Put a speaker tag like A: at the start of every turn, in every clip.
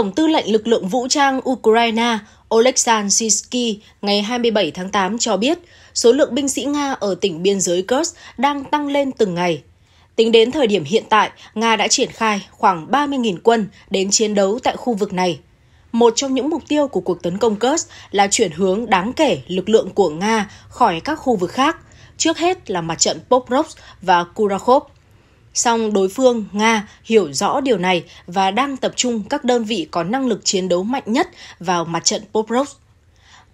A: Tổng tư lệnh lực lượng vũ trang Ukraine Oleksandr Sisky ngày 27 tháng 8 cho biết số lượng binh sĩ Nga ở tỉnh biên giới Kursk đang tăng lên từng ngày. Tính đến thời điểm hiện tại, Nga đã triển khai khoảng 30.000 quân đến chiến đấu tại khu vực này. Một trong những mục tiêu của cuộc tấn công Kursk là chuyển hướng đáng kể lực lượng của Nga khỏi các khu vực khác, trước hết là mặt trận Pokrovsk và Kurakhov. Song đối phương, Nga, hiểu rõ điều này và đang tập trung các đơn vị có năng lực chiến đấu mạnh nhất vào mặt trận Poprov.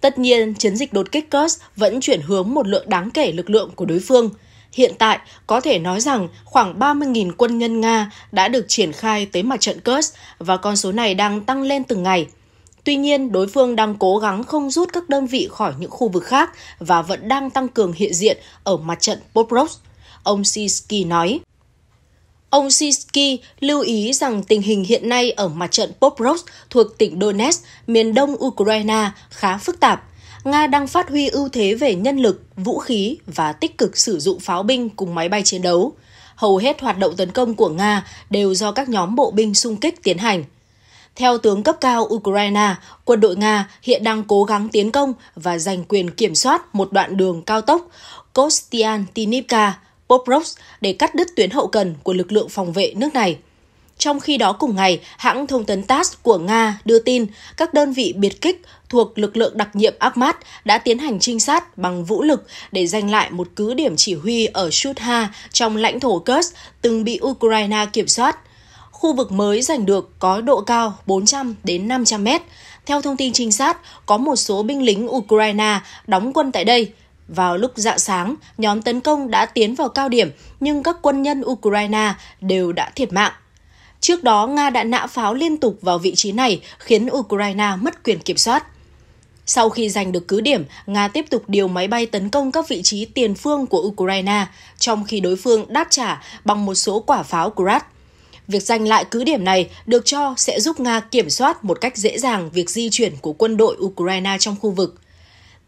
A: Tất nhiên, chiến dịch đột kích Kursk vẫn chuyển hướng một lượng đáng kể lực lượng của đối phương. Hiện tại, có thể nói rằng khoảng 30.000 quân nhân Nga đã được triển khai tới mặt trận Kursk và con số này đang tăng lên từng ngày. Tuy nhiên, đối phương đang cố gắng không rút các đơn vị khỏi những khu vực khác và vẫn đang tăng cường hiện diện ở mặt trận Poprov. Ông Sisky nói. Ông Sisky lưu ý rằng tình hình hiện nay ở mặt trận Poprov thuộc tỉnh Donetsk, miền đông Ukraine khá phức tạp. Nga đang phát huy ưu thế về nhân lực, vũ khí và tích cực sử dụng pháo binh cùng máy bay chiến đấu. Hầu hết hoạt động tấn công của Nga đều do các nhóm bộ binh xung kích tiến hành. Theo tướng cấp cao Ukraine, quân đội Nga hiện đang cố gắng tiến công và giành quyền kiểm soát một đoạn đường cao tốc Kostiantynivka. Bobrovs để cắt đứt tuyến hậu cần của lực lượng phòng vệ nước này. Trong khi đó cùng ngày, hãng thông tấn TASS của Nga đưa tin các đơn vị biệt kích thuộc lực lượng đặc nhiệm Akhmat đã tiến hành trinh sát bằng vũ lực để giành lại một cứ điểm chỉ huy ở Shudha trong lãnh thổ Kursk từng bị Ukraine kiểm soát. Khu vực mới giành được có độ cao 400 đến 500 mét. Theo thông tin trinh sát, có một số binh lính Ukraine đóng quân tại đây – vào lúc dạng sáng, nhóm tấn công đã tiến vào cao điểm, nhưng các quân nhân Ukraine đều đã thiệt mạng. Trước đó, Nga đã nã pháo liên tục vào vị trí này, khiến Ukraine mất quyền kiểm soát. Sau khi giành được cứ điểm, Nga tiếp tục điều máy bay tấn công các vị trí tiền phương của Ukraine, trong khi đối phương đáp trả bằng một số quả pháo Grad. Việc giành lại cứ điểm này được cho sẽ giúp Nga kiểm soát một cách dễ dàng việc di chuyển của quân đội Ukraine trong khu vực.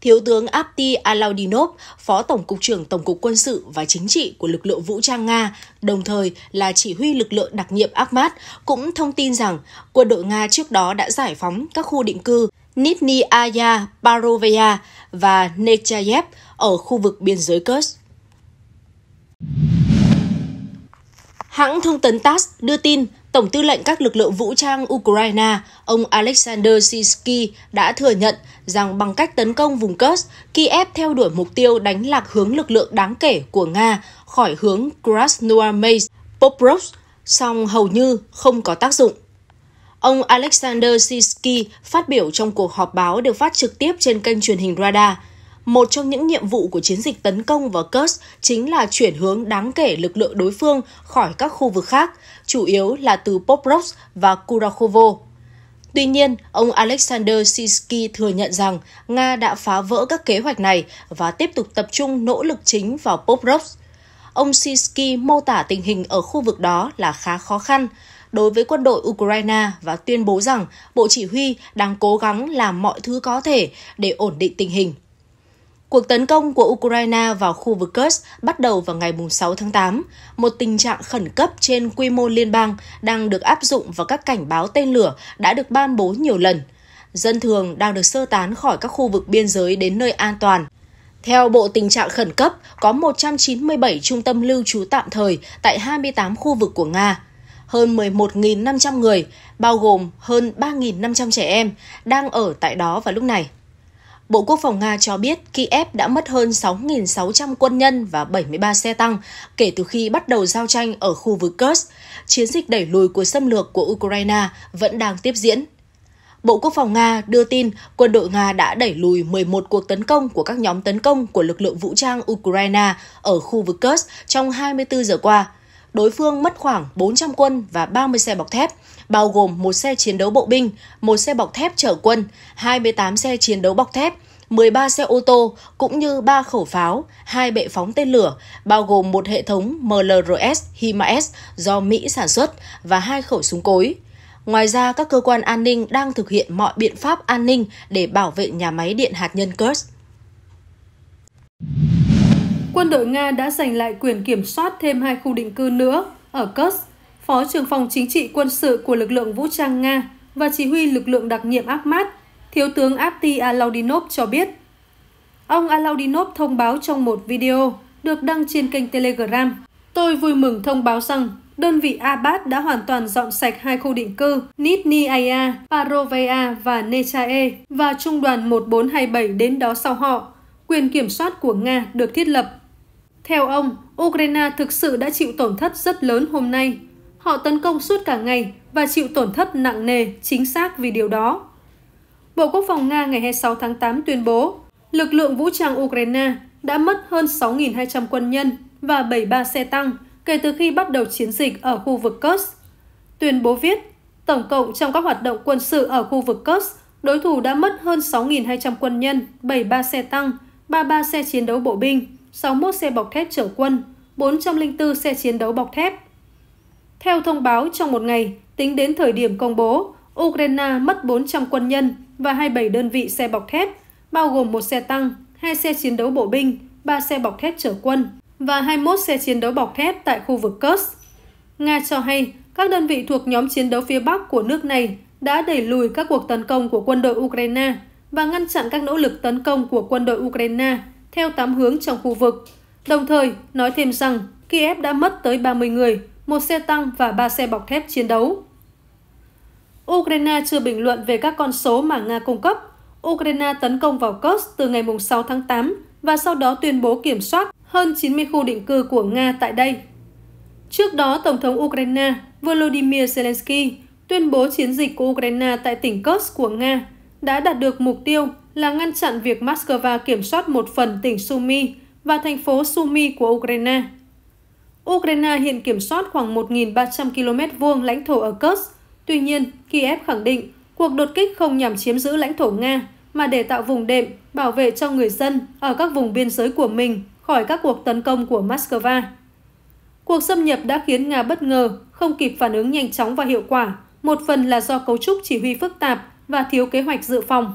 A: Thiếu tướng Apti Alaudinov, Phó Tổng cục trưởng Tổng cục Quân sự và Chính trị của lực lượng vũ trang Nga, đồng thời là chỉ huy lực lượng đặc nhiệm Akhmat, cũng thông tin rằng quân đội Nga trước đó đã giải phóng các khu định cư Nitnyaya, Barovaya và Nechayev ở khu vực biên giới Kursk. Hãng thông tấn TASS đưa tin Tổng tư lệnh các lực lượng vũ trang Ukraine, ông Alexander Sisky đã thừa nhận rằng bằng cách tấn công vùng Kursk, Kiev theo đuổi mục tiêu đánh lạc hướng lực lượng đáng kể của Nga khỏi hướng Krasnoarmeysk, Poprovsk, song hầu như không có tác dụng. Ông Alexander Sisky phát biểu trong cuộc họp báo được phát trực tiếp trên kênh truyền hình Radar – một trong những nhiệm vụ của chiến dịch tấn công vào Kursk chính là chuyển hướng đáng kể lực lượng đối phương khỏi các khu vực khác, chủ yếu là từ Poprovsk và Kurakhovo. Tuy nhiên, ông Alexander Sisky thừa nhận rằng Nga đã phá vỡ các kế hoạch này và tiếp tục tập trung nỗ lực chính vào Poprovsk. Ông Sisky mô tả tình hình ở khu vực đó là khá khó khăn đối với quân đội Ukraine và tuyên bố rằng Bộ Chỉ huy đang cố gắng làm mọi thứ có thể để ổn định tình hình. Cuộc tấn công của Ukraine vào khu vực Kursk bắt đầu vào ngày 6 tháng 8, một tình trạng khẩn cấp trên quy mô liên bang đang được áp dụng và các cảnh báo tên lửa đã được ban bố nhiều lần. Dân thường đang được sơ tán khỏi các khu vực biên giới đến nơi an toàn. Theo Bộ Tình trạng Khẩn cấp, có 197 trung tâm lưu trú tạm thời tại 28 khu vực của Nga. Hơn 11.500 người, bao gồm hơn 3.500 trẻ em, đang ở tại đó vào lúc này. Bộ Quốc phòng Nga cho biết Kiev đã mất hơn 6.600 quân nhân và 73 xe tăng kể từ khi bắt đầu giao tranh ở khu vực Kursk. Chiến dịch đẩy lùi của xâm lược của Ukraine vẫn đang tiếp diễn. Bộ Quốc phòng Nga đưa tin quân đội Nga đã đẩy lùi 11 cuộc tấn công của các nhóm tấn công của lực lượng vũ trang Ukraine ở khu vực Kursk trong 24 giờ qua. Đối phương mất khoảng 400 quân và 30 xe bọc thép, bao gồm một xe chiến đấu bộ binh, một xe bọc thép chở quân, 28 xe chiến đấu bọc thép, 13 xe ô tô cũng như 3 khẩu pháo, 2 bệ phóng tên lửa, bao gồm một hệ thống MLRS HIMARS do Mỹ sản xuất và hai khẩu súng cối. Ngoài ra, các cơ quan an ninh đang thực hiện mọi biện pháp an ninh để bảo vệ nhà máy điện hạt nhân Kursk. Quân đội Nga đã giành lại quyền kiểm soát
B: thêm hai khu định cư nữa ở Kursk. Phó trưởng phòng chính trị quân sự của lực lượng vũ trang Nga và chỉ huy lực lượng đặc nhiệm Akhmat Thiếu tướng Apti Alaudinov cho biết. Ông Alaudinov thông báo trong một video được đăng trên kênh Telegram. Tôi vui mừng thông báo rằng đơn vị Abad đã hoàn toàn dọn sạch hai khu định cư Nitniaya, Parovea và Nechae và trung đoàn 1427 đến đó sau họ. Quyền kiểm soát của Nga được thiết lập. Theo ông, Ukraine thực sự đã chịu tổn thất rất lớn hôm nay. Họ tấn công suốt cả ngày và chịu tổn thất nặng nề chính xác vì điều đó. Bộ Quốc phòng Nga ngày 26 tháng 8 tuyên bố lực lượng vũ trang Ukraine đã mất hơn 6.200 quân nhân và 73 xe tăng kể từ khi bắt đầu chiến dịch ở khu vực Kursk. Tuyên bố viết, tổng cộng trong các hoạt động quân sự ở khu vực Kursk, đối thủ đã mất hơn 6.200 quân nhân, 73 xe tăng, 33 xe chiến đấu bộ binh, 61 xe bọc thép chở quân, 404 xe chiến đấu bọc thép. Theo thông báo trong một ngày, tính đến thời điểm công bố, Ukraine mất 400 quân nhân, và 27 đơn vị xe bọc thép, bao gồm một xe tăng, hai xe chiến đấu bộ binh, ba xe bọc thép chở quân và 21 xe chiến đấu bọc thép tại khu vực Kursk. Nga cho hay các đơn vị thuộc nhóm chiến đấu phía Bắc của nước này đã đẩy lùi các cuộc tấn công của quân đội Ukraine và ngăn chặn các nỗ lực tấn công của quân đội Ukraine theo tám hướng trong khu vực. Đồng thời, nói thêm rằng Kiev đã mất tới 30 người, một xe tăng và ba xe bọc thép chiến đấu. Ukraine chưa bình luận về các con số mà Nga cung cấp. Ukraine tấn công vào Kursk từ ngày 6 tháng 8 và sau đó tuyên bố kiểm soát hơn 90 khu định cư của Nga tại đây. Trước đó, Tổng thống Ukraine Volodymyr Zelensky tuyên bố chiến dịch của Ukraine tại tỉnh Kursk của Nga đã đạt được mục tiêu là ngăn chặn việc Moscow kiểm soát một phần tỉnh Sumy và thành phố Sumy của Ukraine. Ukraine hiện kiểm soát khoảng 1.300 km vuông lãnh thổ ở Kursk Tuy nhiên, Kiev khẳng định cuộc đột kích không nhằm chiếm giữ lãnh thổ Nga mà để tạo vùng đệm bảo vệ cho người dân ở các vùng biên giới của mình khỏi các cuộc tấn công của Moscow. Cuộc xâm nhập đã khiến Nga bất ngờ, không kịp phản ứng nhanh chóng và hiệu quả, một phần là do cấu trúc chỉ huy phức tạp và thiếu kế hoạch dự phòng.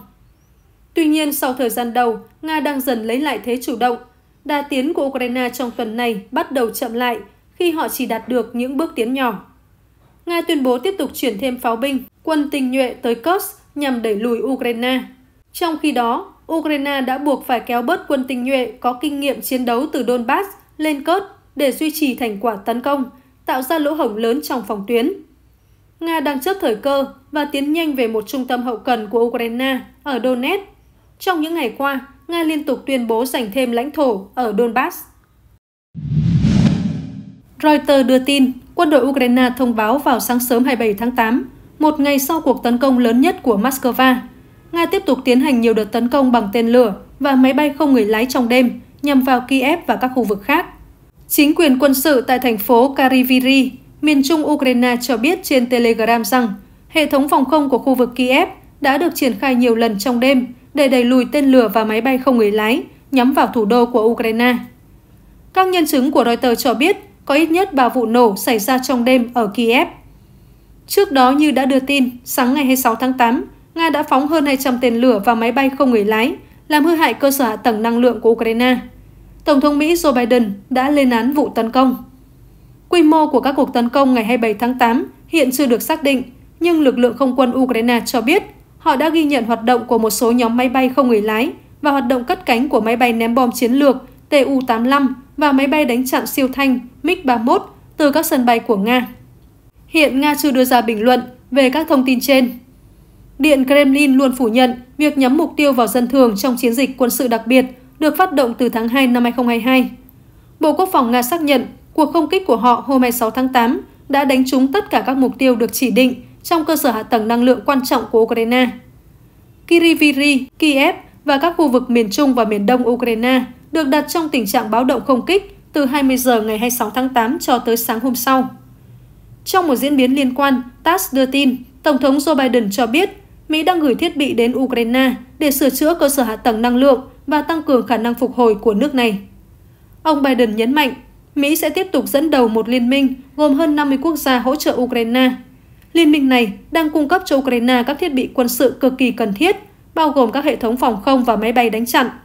B: Tuy nhiên, sau thời gian đầu, Nga đang dần lấy lại thế chủ động. Đa tiến của Ukraine trong tuần này bắt đầu chậm lại khi họ chỉ đạt được những bước tiến nhỏ. Nga tuyên bố tiếp tục chuyển thêm pháo binh, quân tình nhuệ tới Kursk nhằm đẩy lùi Ukraine. Trong khi đó, Ukraine đã buộc phải kéo bớt quân tình nhuệ có kinh nghiệm chiến đấu từ Donbass lên Kursk để duy trì thành quả tấn công, tạo ra lỗ hổng lớn trong phòng tuyến. Nga đang chớp thời cơ và tiến nhanh về một trung tâm hậu cần của Ukraine ở Donetsk. Trong những ngày qua, Nga liên tục tuyên bố giành thêm lãnh thổ ở Donbass. Reuters đưa tin, quân đội Ukraine thông báo vào sáng sớm 27 tháng 8, một ngày sau cuộc tấn công lớn nhất của Moscow. Nga tiếp tục tiến hành nhiều đợt tấn công bằng tên lửa và máy bay không người lái trong đêm nhằm vào Kiev và các khu vực khác. Chính quyền quân sự tại thành phố Kariviri, miền trung Ukraine cho biết trên Telegram rằng hệ thống phòng không của khu vực Kiev đã được triển khai nhiều lần trong đêm để đẩy lùi tên lửa và máy bay không người lái nhắm vào thủ đô của Ukraine. Các nhân chứng của Reuters cho biết có ít nhất 3 vụ nổ xảy ra trong đêm ở Kiev. Trước đó như đã đưa tin, sáng ngày 26 tháng 8, Nga đã phóng hơn 200 tên lửa và máy bay không người lái, làm hư hại cơ sở hạ tầng năng lượng của Ukraine. Tổng thống Mỹ Joe Biden đã lên án vụ tấn công. Quy mô của các cuộc tấn công ngày 27 tháng 8 hiện chưa được xác định, nhưng lực lượng không quân Ukraine cho biết họ đã ghi nhận hoạt động của một số nhóm máy bay không người lái và hoạt động cất cánh của máy bay ném bom chiến lược Tu-85 và máy bay đánh chặn siêu thanh MiG-31 từ các sân bay của Nga. Hiện Nga chưa đưa ra bình luận về các thông tin trên. Điện Kremlin luôn phủ nhận việc nhắm mục tiêu vào dân thường trong chiến dịch quân sự đặc biệt được phát động từ tháng 2 năm 2022. Bộ Quốc phòng Nga xác nhận cuộc không kích của họ hôm 26 tháng 8 đã đánh trúng tất cả các mục tiêu được chỉ định trong cơ sở hạ tầng năng lượng quan trọng của Ukraine. Kiriviri, Kiev và các khu vực miền Trung và miền Đông Ukraine được đặt trong tình trạng báo động không kích từ 20 giờ ngày 26 tháng 8 cho tới sáng hôm sau. Trong một diễn biến liên quan, TASS đưa tin, Tổng thống Joe Biden cho biết Mỹ đang gửi thiết bị đến Ukraine để sửa chữa cơ sở hạ tầng năng lượng và tăng cường khả năng phục hồi của nước này. Ông Biden nhấn mạnh, Mỹ sẽ tiếp tục dẫn đầu một liên minh gồm hơn 50 quốc gia hỗ trợ Ukraine. Liên minh này đang cung cấp cho Ukraine các thiết bị quân sự cực kỳ cần thiết, bao gồm các hệ thống phòng không và máy bay đánh chặn –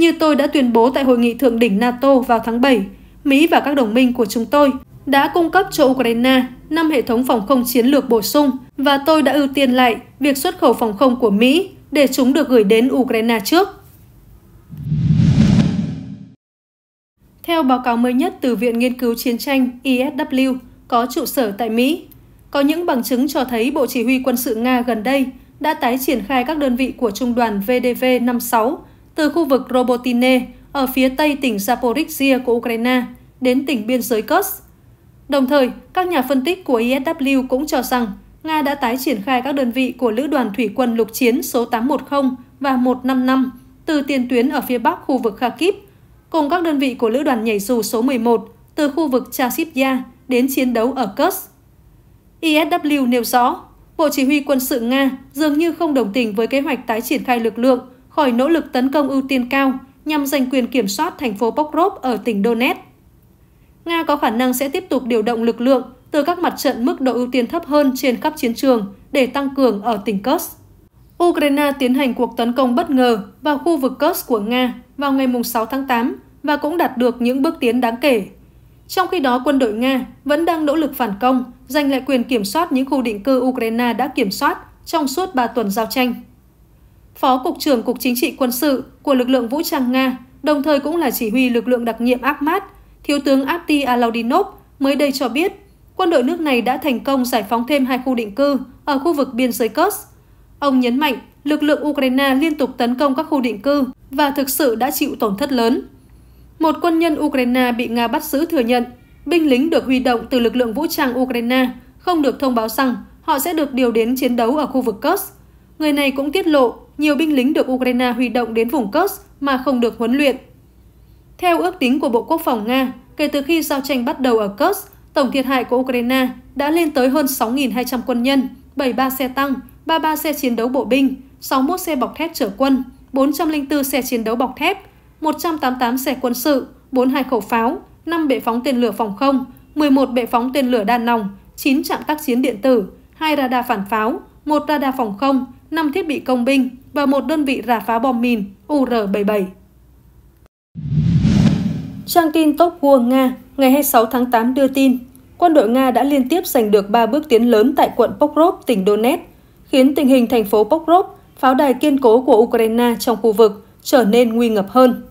B: như tôi đã tuyên bố tại hội nghị thượng đỉnh NATO vào tháng 7, Mỹ và các đồng minh của chúng tôi đã cung cấp cho Ukraine 5 hệ thống phòng không chiến lược bổ sung và tôi đã ưu tiên lại việc xuất khẩu phòng không của Mỹ để chúng được gửi đến Ukraine trước. Theo báo cáo mới nhất từ Viện Nghiên cứu Chiến tranh ISW e có trụ sở tại Mỹ, có những bằng chứng cho thấy Bộ Chỉ huy quân sự Nga gần đây đã tái triển khai các đơn vị của Trung đoàn VDV-56 từ khu vực Robotine ở phía tây tỉnh Zaporizhia của Ukraine đến tỉnh biên giới Kursk. Đồng thời, các nhà phân tích của ISW e cũng cho rằng Nga đã tái triển khai các đơn vị của Lữ đoàn Thủy quân lục chiến số 810 và 155 từ tiền tuyến ở phía bắc khu vực Kharkiv, cùng các đơn vị của Lữ đoàn nhảy dù số 11 từ khu vực Chasivya đến chiến đấu ở Kursk. ISW e nêu rõ, Bộ Chỉ huy quân sự Nga dường như không đồng tình với kế hoạch tái triển khai lực lượng khỏi nỗ lực tấn công ưu tiên cao nhằm giành quyền kiểm soát thành phố Pokrov ở tỉnh Donetsk. Nga có khả năng sẽ tiếp tục điều động lực lượng từ các mặt trận mức độ ưu tiên thấp hơn trên khắp chiến trường để tăng cường ở tỉnh Kursk. Ukraine tiến hành cuộc tấn công bất ngờ vào khu vực Kursk của Nga vào ngày 6 tháng 8 và cũng đạt được những bước tiến đáng kể. Trong khi đó, quân đội Nga vẫn đang nỗ lực phản công, giành lại quyền kiểm soát những khu định cư Ukraine đã kiểm soát trong suốt 3 tuần giao tranh. Phó Cục trưởng Cục Chính trị Quân sự của lực lượng vũ trang Nga, đồng thời cũng là chỉ huy lực lượng đặc nhiệm Akhmat, Thiếu tướng Apti Alaudinov mới đây cho biết quân đội nước này đã thành công giải phóng thêm hai khu định cư ở khu vực biên giới Kurs. Ông nhấn mạnh lực lượng Ukraine liên tục tấn công các khu định cư và thực sự đã chịu tổn thất lớn. Một quân nhân Ukraine bị Nga bắt giữ thừa nhận binh lính được huy động từ lực lượng vũ trang Ukraine không được thông báo rằng họ sẽ được điều đến chiến đấu ở khu vực Kurs. Người này cũng tiết lộ nhiều binh lính được Ukraine huy động đến vùng Kursk mà không được huấn luyện. Theo ước tính của Bộ Quốc phòng Nga, kể từ khi giao tranh bắt đầu ở Kursk, tổng thiệt hại của Ukraine đã lên tới hơn 6.200 quân nhân, 73 xe tăng, 33 xe chiến đấu bộ binh, 61 xe bọc thép chở quân, 404 xe chiến đấu bọc thép, 188 xe quân sự, 42 khẩu pháo, 5 bệ phóng tên lửa phòng không, 11 bệ phóng tên lửa đạn nòng, 9 trạm tác chiến điện tử, 2 radar phản pháo, 1 radar phòng không, 5 thiết bị công binh, và một đơn vị rà phá bom mìn UR-77. Trang tin Top War Nga ngày 26 tháng 8 đưa tin, quân đội Nga đã liên tiếp giành được 3 bước tiến lớn tại quận Pokrov, tỉnh Donetsk, khiến tình hình thành phố Pokrov, pháo đài kiên cố của Ukraine trong khu vực, trở nên nguy ngập hơn.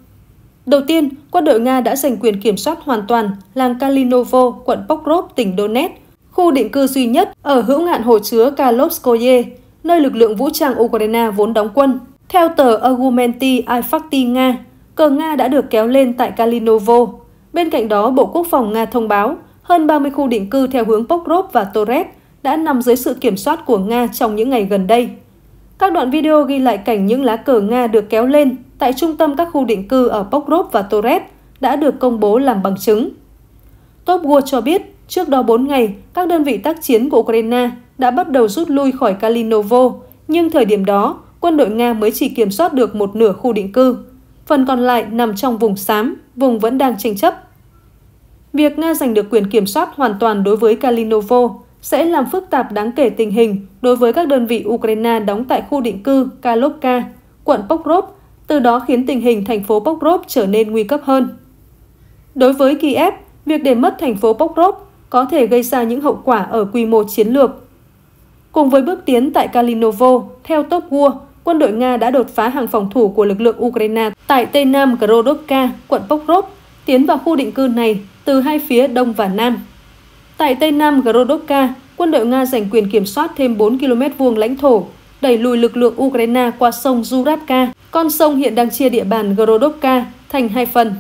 B: Đầu tiên, quân đội Nga đã giành quyền kiểm soát hoàn toàn làng Kalinovo, quận Pokrov, tỉnh Donetsk, khu định cư duy nhất ở hữu ngạn hồ chứa Kalovskoye, nơi lực lượng vũ trang Ukraine vốn đóng quân. Theo tờ Argumenti Ifakti Nga, cờ Nga đã được kéo lên tại Kalinovo. Bên cạnh đó, Bộ Quốc phòng Nga thông báo hơn 30 khu định cư theo hướng Pokrov và Torez đã nằm dưới sự kiểm soát của Nga trong những ngày gần đây. Các đoạn video ghi lại cảnh những lá cờ Nga được kéo lên tại trung tâm các khu định cư ở Pokrov và Torez đã được công bố làm bằng chứng. Top War cho biết, trước đó 4 ngày, các đơn vị tác chiến của Ukraine đã bắt đầu rút lui khỏi Kalinovo, nhưng thời điểm đó, quân đội Nga mới chỉ kiểm soát được một nửa khu định cư. Phần còn lại nằm trong vùng xám, vùng vẫn đang tranh chấp. Việc Nga giành được quyền kiểm soát hoàn toàn đối với Kalinovo sẽ làm phức tạp đáng kể tình hình đối với các đơn vị Ukraine đóng tại khu định cư Kalovka, quận Pokrov, từ đó khiến tình hình thành phố Pokrov trở nên nguy cấp hơn. Đối với Kiev, việc để mất thành phố Pokrov có thể gây ra những hậu quả ở quy mô chiến lược Cùng với bước tiến tại Kalinovo, theo Top War, quân đội Nga đã đột phá hàng phòng thủ của lực lượng Ukraine tại Tây Nam Grodovka, quận Pokrov, tiến vào khu định cư này từ hai phía Đông và Nam. Tại Tây Nam Grodovka, quân đội Nga giành quyền kiểm soát thêm 4 km vuông lãnh thổ, đẩy lùi lực lượng Ukraine qua sông Zurabka, con sông hiện đang chia địa bàn Grodovka thành hai phần.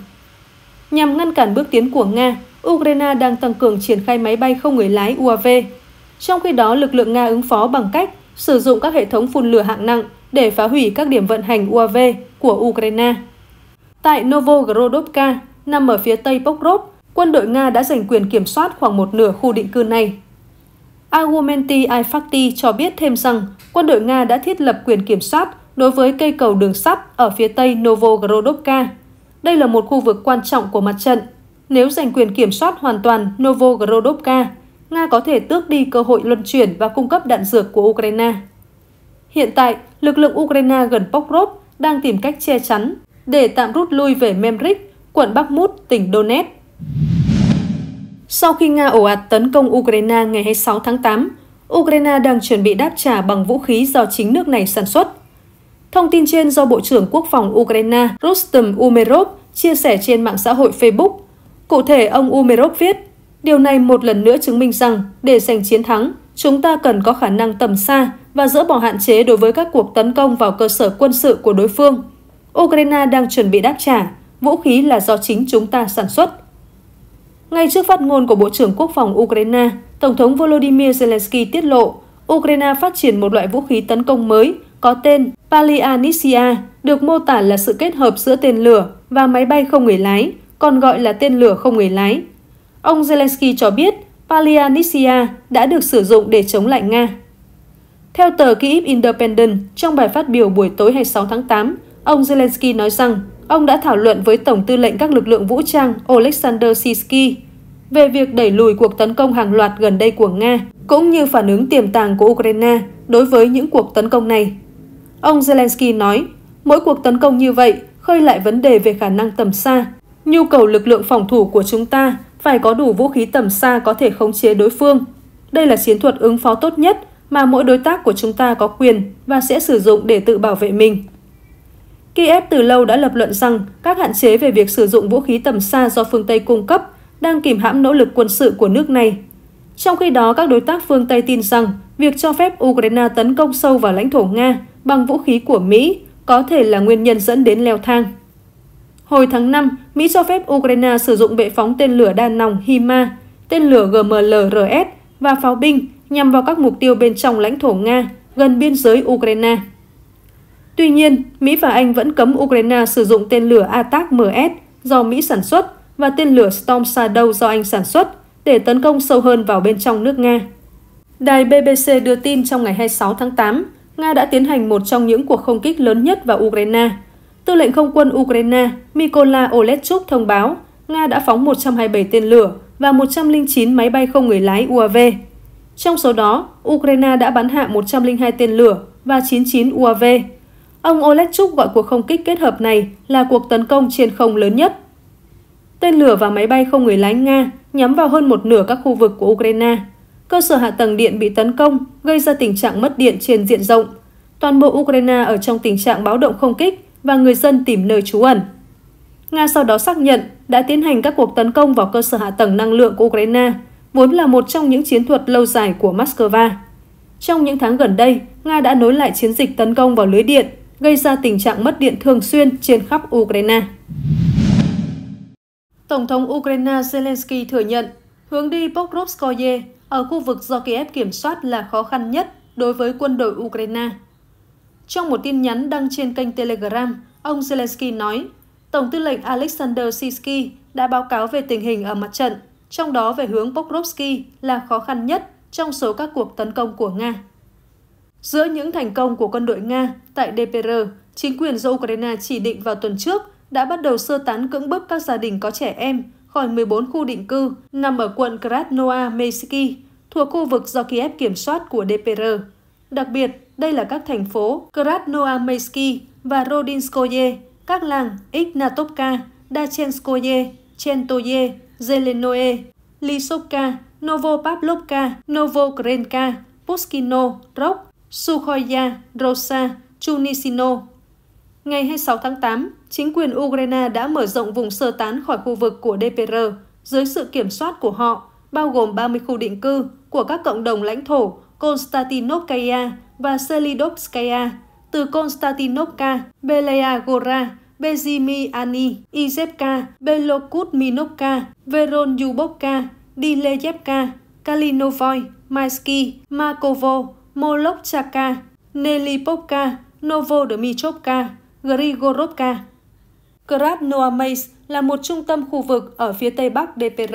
B: Nhằm ngăn cản bước tiến của Nga, Ukraine đang tăng cường triển khai máy bay không người lái UAV trong khi đó, lực lượng Nga ứng phó bằng cách sử dụng các hệ thống phun lửa hạng nặng để phá hủy các điểm vận hành UAV của Ukraine. Tại Novogorodovka, nằm ở phía tây Pokrov, quân đội Nga đã giành quyền kiểm soát khoảng một nửa khu định cư này. Argumenti Ifakti cho biết thêm rằng quân đội Nga đã thiết lập quyền kiểm soát đối với cây cầu đường sắt ở phía tây Novogorodovka. Đây là một khu vực quan trọng của mặt trận. Nếu giành quyền kiểm soát hoàn toàn Novogorodovka, Nga có thể tước đi cơ hội luân chuyển và cung cấp đạn dược của Ukraine. Hiện tại, lực lượng Ukraine gần Pokrov đang tìm cách che chắn để tạm rút lui về Memrik, quận Bakhmut, tỉnh Donetsk. Sau khi Nga ồ ạt tấn công Ukraine ngày 26 tháng 8, Ukraine đang chuẩn bị đáp trả bằng vũ khí do chính nước này sản xuất. Thông tin trên do Bộ trưởng Quốc phòng Ukraine Rostam Umerov chia sẻ trên mạng xã hội Facebook. Cụ thể, ông Umerov viết, Điều này một lần nữa chứng minh rằng để giành chiến thắng, chúng ta cần có khả năng tầm xa và dỡ bỏ hạn chế đối với các cuộc tấn công vào cơ sở quân sự của đối phương. Ukraine đang chuẩn bị đáp trả, vũ khí là do chính chúng ta sản xuất. Ngay trước phát ngôn của Bộ trưởng Quốc phòng Ukraine, Tổng thống Volodymyr Zelensky tiết lộ Ukraine phát triển một loại vũ khí tấn công mới có tên Palianisia, được mô tả là sự kết hợp giữa tên lửa và máy bay không người lái, còn gọi là tên lửa không người lái, Ông Zelensky cho biết Palianitsia đã được sử dụng để chống lại Nga. Theo tờ Kyiv Independent, trong bài phát biểu buổi tối 26 tháng 8, ông Zelensky nói rằng ông đã thảo luận với Tổng tư lệnh các lực lượng vũ trang Oleksandr Sisky về việc đẩy lùi cuộc tấn công hàng loạt gần đây của Nga, cũng như phản ứng tiềm tàng của Ukraine đối với những cuộc tấn công này. Ông Zelensky nói, mỗi cuộc tấn công như vậy khơi lại vấn đề về khả năng tầm xa Nhu cầu lực lượng phòng thủ của chúng ta phải có đủ vũ khí tầm xa có thể khống chế đối phương. Đây là chiến thuật ứng phó tốt nhất mà mỗi đối tác của chúng ta có quyền và sẽ sử dụng để tự bảo vệ mình. Kiev từ lâu đã lập luận rằng các hạn chế về việc sử dụng vũ khí tầm xa do phương Tây cung cấp đang kìm hãm nỗ lực quân sự của nước này. Trong khi đó, các đối tác phương Tây tin rằng việc cho phép Ukraine tấn công sâu vào lãnh thổ Nga bằng vũ khí của Mỹ có thể là nguyên nhân dẫn đến leo thang. Hồi tháng 5, Mỹ cho phép Ukraine sử dụng bệ phóng tên lửa đa nòng HIMA, tên lửa GMLRS và pháo binh nhằm vào các mục tiêu bên trong lãnh thổ Nga gần biên giới Ukraine. Tuy nhiên, Mỹ và Anh vẫn cấm Ukraine sử dụng tên lửa ATAC-MS do Mỹ sản xuất và tên lửa Storm Shadow do Anh sản xuất để tấn công sâu hơn vào bên trong nước Nga. Đài BBC đưa tin trong ngày 26 tháng 8, Nga đã tiến hành một trong những cuộc không kích lớn nhất vào Ukraine – Tư lệnh không quân Ukraine Mykola Olechuk thông báo Nga đã phóng 127 tên lửa và 109 máy bay không người lái UAV. Trong số đó, Ukraine đã bắn hạ 102 tên lửa và 99 UAV. Ông Olechuk gọi cuộc không kích kết hợp này là cuộc tấn công trên không lớn nhất. Tên lửa và máy bay không người lái Nga nhắm vào hơn một nửa các khu vực của Ukraine. Cơ sở hạ tầng điện bị tấn công, gây ra tình trạng mất điện trên diện rộng. Toàn bộ Ukraine ở trong tình trạng báo động không kích và người dân tìm nơi trú ẩn. Nga sau đó xác nhận đã tiến hành các cuộc tấn công vào cơ sở hạ tầng năng lượng của Ukraine, vốn là một trong những chiến thuật lâu dài của Moscow. Trong những tháng gần đây, Nga đã nối lại chiến dịch tấn công vào lưới điện, gây ra tình trạng mất điện thường xuyên trên khắp Ukraine. Tổng thống Ukraine Zelensky thừa nhận hướng đi Pokrovskoye ở khu vực do Kiev kiểm soát là khó khăn nhất đối với quân đội Ukraine. Trong một tin nhắn đăng trên kênh Telegram, ông Zelensky nói, Tổng tư lệnh Alexander Sisky đã báo cáo về tình hình ở mặt trận, trong đó về hướng Pokrovsky là khó khăn nhất trong số các cuộc tấn công của Nga. Giữa những thành công của quân đội Nga tại DPR, chính quyền do Ukraine chỉ định vào tuần trước đã bắt đầu sơ tán cưỡng bức các gia đình có trẻ em khỏi 14 khu định cư nằm ở quận Krasnoa Mesky, thuộc khu vực do Kiev kiểm soát của DPR. Đặc biệt, đây là các thành phố Krasnoarmeysky và Rodinskoye, các làng Ignatovka, Dachenskoye, Chentoye, Zelenoe, Lisovka, Novopavlovka, Novokrenka, Puskino, Rok, Sukhoya, Rosa, Chunisino. Ngày 26 tháng 8, chính quyền Ukraine đã mở rộng vùng sơ tán khỏi khu vực của DPR dưới sự kiểm soát của họ, bao gồm 30 khu định cư của các cộng đồng lãnh thổ Konstantinovskaya và Selidovskaya, từ Konstantinovka, Belaya Bezimiani, Izepka, Belokutminovka, Veronyubovka, Dileyevka, Kalinovoy, Maisky, Makovo, Molokchaka, Nelipovka, Novodmichovka, Grigorovka. Krasnoarmeysk là một trung tâm khu vực ở phía tây bắc DPR.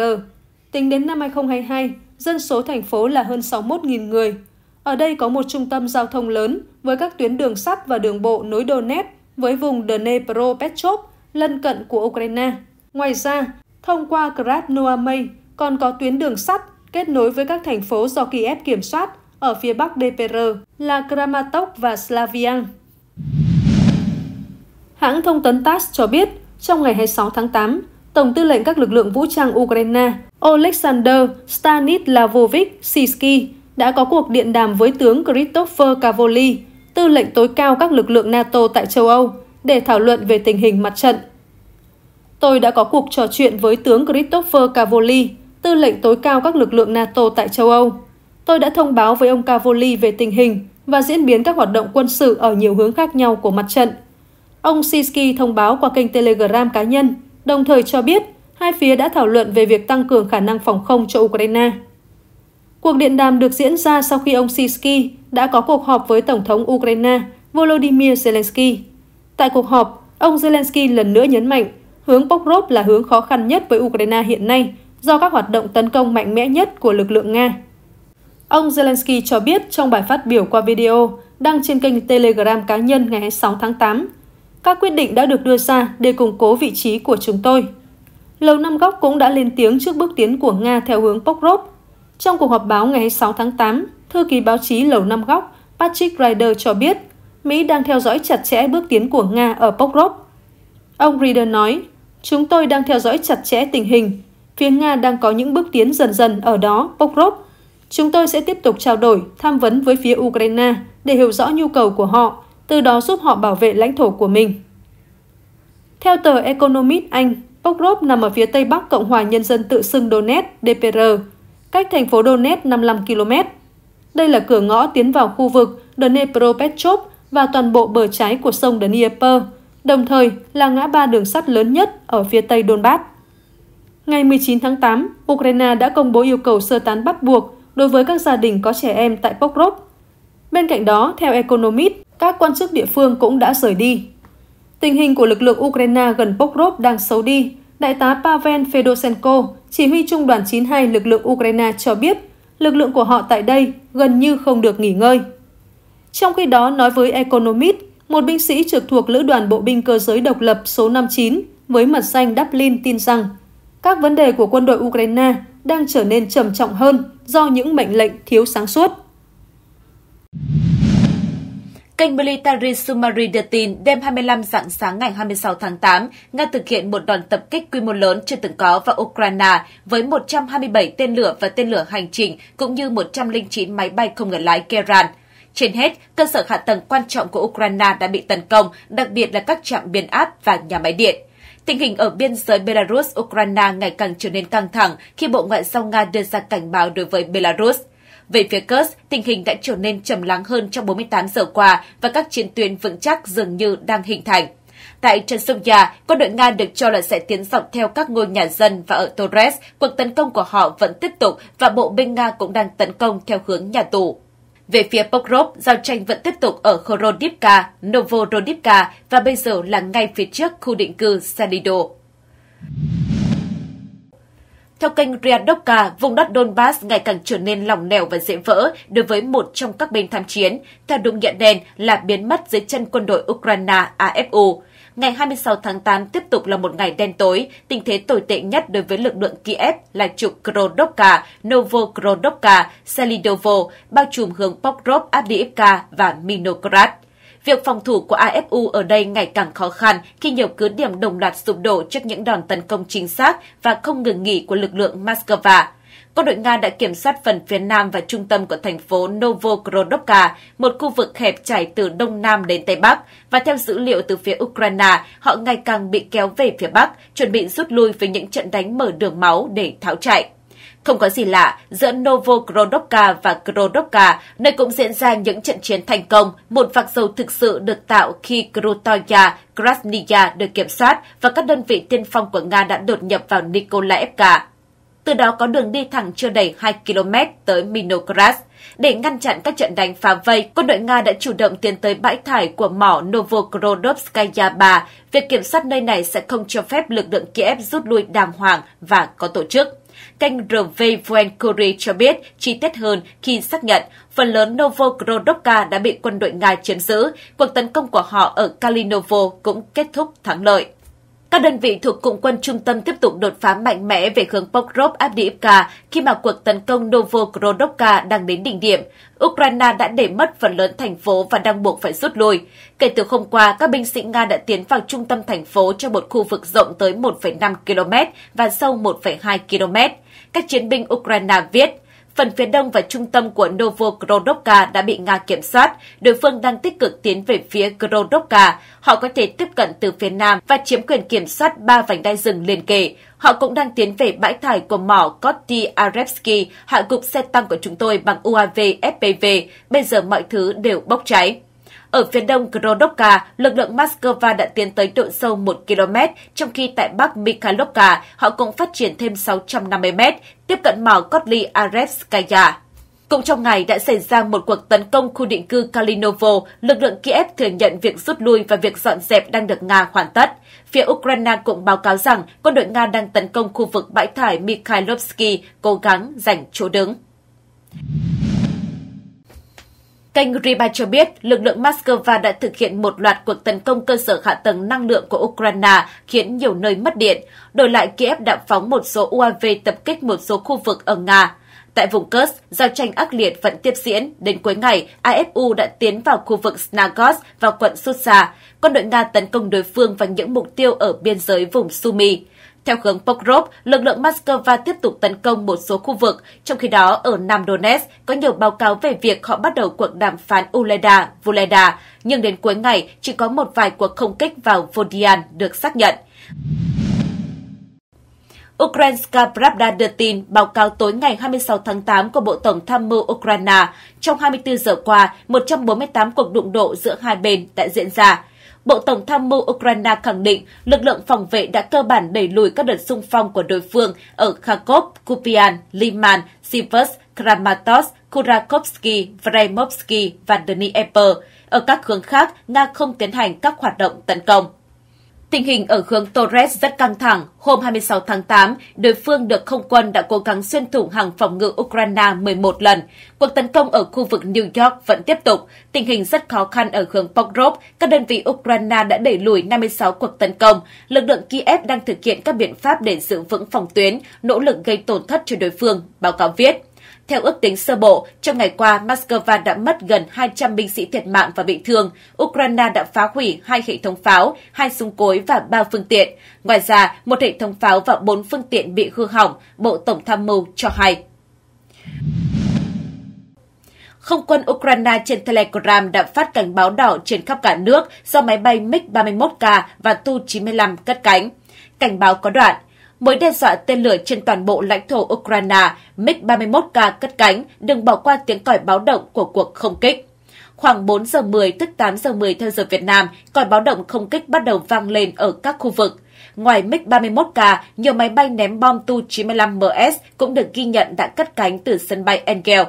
B: Tính đến năm 2022, dân số thành phố là hơn 61.000 người. Ở đây có một trung tâm giao thông lớn với các tuyến đường sắt và đường bộ nối Donetsk với vùng Dnepropetrovsk, lân cận của Ukraine. Ngoài ra, thông qua Krasnoarmey còn có tuyến đường sắt kết nối với các thành phố do Kiev kiểm soát ở phía bắc DPR là Kramatorsk và Slaviansk. Hãng thông tấn TASS cho biết, trong ngày 26 tháng 8, Tổng tư lệnh các lực lượng vũ trang Ukraine Oleksandr Stanislavovic Sisky đã có cuộc điện đàm với tướng Christopher Cavoli, tư lệnh tối cao các lực lượng NATO tại châu Âu, để thảo luận về tình hình mặt trận. Tôi đã có cuộc trò chuyện với tướng Christopher Cavoli, tư lệnh tối cao các lực lượng NATO tại châu Âu. Tôi đã thông báo với ông Cavoli về tình hình và diễn biến các hoạt động quân sự ở nhiều hướng khác nhau của mặt trận. Ông Sisky thông báo qua kênh Telegram cá nhân, đồng thời cho biết hai phía đã thảo luận về việc tăng cường khả năng phòng không cho Ukraine. Cuộc điện đàm được diễn ra sau khi ông Sisky đã có cuộc họp với Tổng thống Ukraine Volodymyr Zelensky. Tại cuộc họp, ông Zelensky lần nữa nhấn mạnh hướng Pokrov là hướng khó khăn nhất với Ukraine hiện nay do các hoạt động tấn công mạnh mẽ nhất của lực lượng Nga. Ông Zelensky cho biết trong bài phát biểu qua video đăng trên kênh Telegram cá nhân ngày 6 tháng 8, các quyết định đã được đưa ra để củng cố vị trí của chúng tôi – Lầu Năm Góc cũng đã lên tiếng trước bước tiến của Nga theo hướng Pokrov. Trong cuộc họp báo ngày 6 tháng 8, thư ký báo chí Lầu Năm Góc Patrick Ryder cho biết Mỹ đang theo dõi chặt chẽ bước tiến của Nga ở Pokrov. Ông Ryder nói, chúng tôi đang theo dõi chặt chẽ tình hình. Phía Nga đang có những bước tiến dần dần ở đó, Pokrov. Chúng tôi sẽ tiếp tục trao đổi, tham vấn với phía Ukraine để hiểu rõ nhu cầu của họ, từ đó giúp họ bảo vệ lãnh thổ của mình. Theo tờ Economist Anh, Pokrov nằm ở phía tây bắc Cộng hòa Nhân dân tự xưng Donetsk, DPR, cách thành phố Donetsk 55 km. Đây là cửa ngõ tiến vào khu vực Dnepropetrovsk và toàn bộ bờ trái của sông Dnieper, đồng thời là ngã ba đường sắt lớn nhất ở phía tây Donbass. Ngày 19 tháng 8, Ukraine đã công bố yêu cầu sơ tán bắt buộc đối với các gia đình có trẻ em tại Pokrov. Bên cạnh đó, theo Economist, các quan chức địa phương cũng đã rời đi. Tình hình của lực lượng Ukraine gần Pokrov đang xấu đi. Đại tá Pavel Fedosenko, chỉ huy trung đoàn 92 lực lượng Ukraine cho biết, lực lượng của họ tại đây gần như không được nghỉ ngơi. Trong khi đó, nói với Economist, một binh sĩ trực thuộc Lữ đoàn Bộ binh Cơ giới Độc lập số 59 với mật danh Dublin tin rằng các vấn đề của quân đội Ukraine đang trở nên trầm trọng hơn do những mệnh lệnh thiếu sáng suốt.
C: Kênh Military Summary đưa tin đêm 25 dạng sáng ngày 26 tháng 8, Nga thực hiện một đòn tập kích quy mô lớn chưa từng có vào Ukraine với 127 tên lửa và tên lửa hành trình cũng như 109 máy bay không người lái Keran. Trên hết, cơ sở hạ tầng quan trọng của Ukraine đã bị tấn công, đặc biệt là các trạm biến áp và nhà máy điện. Tình hình ở biên giới Belarus-Ukraine ngày càng trở nên căng thẳng khi Bộ Ngoại giao Nga đưa ra cảnh báo đối với Belarus – về phía Kursk, tình hình đã trở nên trầm lắng hơn trong 48 giờ qua và các chiến tuyến vững chắc dường như đang hình thành. Tại chân sông Nhà, quân đội Nga được cho là sẽ tiến dọc theo các ngôi nhà dân và ở Torres, cuộc tấn công của họ vẫn tiếp tục và bộ binh Nga cũng đang tấn công theo hướng nhà tù. Về phía Pokrov, giao tranh vẫn tiếp tục ở Khorodivka, Novorodipka và bây giờ là ngay phía trước khu định cư Sanido theo kênh Ryadoka, vùng đất Donbass ngày càng trở nên lỏng lẻo và dễ vỡ đối với một trong các bên tham chiến, theo đúng nghĩa đen là biến mất dưới chân quân đội Ukraine AFU. Ngày 26 tháng 8 tiếp tục là một ngày đen tối, tình thế tồi tệ nhất đối với lực lượng Kiev là trục Krodovka, Novokrodovka, Selidovo, bao trùm hướng Pokrov Avdiivka và Minograd. Việc phòng thủ của AFU ở đây ngày càng khó khăn khi nhiều cứ điểm đồng loạt sụp đổ trước những đòn tấn công chính xác và không ngừng nghỉ của lực lượng Moscow. Quân đội Nga đã kiểm soát phần phía nam và trung tâm của thành phố Novokrodovka, một khu vực hẹp trải từ đông nam đến tây bắc, và theo dữ liệu từ phía Ukraine, họ ngày càng bị kéo về phía bắc, chuẩn bị rút lui với những trận đánh mở đường máu để tháo chạy. Không có gì lạ, giữa Novogrodovka và Grodovka, nơi cũng diễn ra những trận chiến thành công, một vạc dầu thực sự được tạo khi Krutoya, Krasnaya được kiểm soát và các đơn vị tiên phong của Nga đã đột nhập vào Nikolaevka. Từ đó có đường đi thẳng chưa đầy 2 km tới Minokras Để ngăn chặn các trận đánh phá vây, quân đội Nga đã chủ động tiến tới bãi thải của mỏ Novogrodovskaya 3. Việc kiểm soát nơi này sẽ không cho phép lực lượng Kiev rút lui đàng hoàng và có tổ chức. Kênh RV Vuenkuri cho biết chi tiết hơn khi xác nhận phần lớn Novogrodovka đã bị quân đội Nga chiếm giữ. Cuộc tấn công của họ ở Kalinovo cũng kết thúc thắng lợi. Các đơn vị thuộc Cụm quân Trung tâm tiếp tục đột phá mạnh mẽ về hướng Pokrov Avdiivka khi mà cuộc tấn công Novogrodovka đang đến đỉnh điểm. Ukraine đã để mất phần lớn thành phố và đang buộc phải rút lui. Kể từ hôm qua, các binh sĩ Nga đã tiến vào trung tâm thành phố trong một khu vực rộng tới 1,5 km và sâu 1,2 km các chiến binh Ukraine viết, phần phía đông và trung tâm của Novokrodovka đã bị Nga kiểm soát, đối phương đang tích cực tiến về phía Krodovka. Họ có thể tiếp cận từ phía nam và chiếm quyền kiểm soát ba vành đai rừng liền kề. Họ cũng đang tiến về bãi thải của mỏ Koty Arevsky, hạ gục xe tăng của chúng tôi bằng UAV FPV. Bây giờ mọi thứ đều bốc cháy. Ở phía đông Krodovka, lực lượng Moscow đã tiến tới độ sâu 1 km, trong khi tại bắc Mikhailovka, họ cũng phát triển thêm 650 m, tiếp cận mỏ Kotli Arevskaya. Cũng trong ngày đã xảy ra một cuộc tấn công khu định cư Kalinovo, lực lượng Kiev thừa nhận việc rút lui và việc dọn dẹp đang được Nga hoàn tất. Phía Ukraine cũng báo cáo rằng quân đội Nga đang tấn công khu vực bãi thải Mikhailovsky, cố gắng giành chỗ đứng. Kênh Riba cho biết lực lượng Moscow đã thực hiện một loạt cuộc tấn công cơ sở hạ tầng năng lượng của Ukraine khiến nhiều nơi mất điện. Đổi lại, Kiev đã phóng một số UAV tập kích một số khu vực ở Nga. Tại vùng Kursk, giao tranh ác liệt vẫn tiếp diễn. Đến cuối ngày, AFU đã tiến vào khu vực Snagos và quận Susa. Quân đội Nga tấn công đối phương và những mục tiêu ở biên giới vùng Sumy. Theo hướng Pokrov, lực lượng Moscow tiếp tục tấn công một số khu vực, trong khi đó ở Nam Donetsk có nhiều báo cáo về việc họ bắt đầu cuộc đàm phán Uleda, Vuleda, nhưng đến cuối ngày chỉ có một vài cuộc không kích vào Vodian được xác nhận. Ukrainska Pravda đưa tin báo cáo tối ngày 26 tháng 8 của Bộ Tổng tham mưu Ukraine, trong 24 giờ qua, 148 cuộc đụng độ giữa hai bên đã diễn ra. Bộ Tổng tham mưu Ukraine khẳng định lực lượng phòng vệ đã cơ bản đẩy lùi các đợt xung phong của đối phương ở Kharkov, Kupian, Liman, Siversk, Kramatorsk, Kurakovsky, Vremovsky và Dnieper. Ở các hướng khác, Nga không tiến hành các hoạt động tấn công. Tình hình ở hướng Torres rất căng thẳng. Hôm 26 tháng 8, đối phương được không quân đã cố gắng xuyên thủng hàng phòng ngự Ukraine 11 lần. Cuộc tấn công ở khu vực New York vẫn tiếp tục. Tình hình rất khó khăn ở hướng Pokrov. Các đơn vị Ukraine đã đẩy lùi 56 cuộc tấn công. Lực lượng Kiev đang thực hiện các biện pháp để giữ vững phòng tuyến, nỗ lực gây tổn thất cho đối phương, báo cáo viết. Theo ước tính sơ bộ, trong ngày qua, Moscow đã mất gần 200 binh sĩ thiệt mạng và bị thương. Ukraine đã phá hủy hai hệ thống pháo, hai súng cối và ba phương tiện. Ngoài ra, một hệ thống pháo và bốn phương tiện bị hư hỏng, Bộ Tổng tham mưu cho hay. Không quân Ukraine trên Telegram đã phát cảnh báo đỏ trên khắp cả nước do máy bay MiG-31K và Tu-95 cất cánh. Cảnh báo có đoạn, mối đe dọa tên lửa trên toàn bộ lãnh thổ Ukraine, MiG-31K cất cánh, đừng bỏ qua tiếng còi báo động của cuộc không kích. Khoảng 4 giờ 10 tức 8 giờ 10 theo giờ Việt Nam, còi báo động không kích bắt đầu vang lên ở các khu vực. Ngoài MiG-31K, nhiều máy bay ném bom Tu-95MS cũng được ghi nhận đã cất cánh từ sân bay Engel.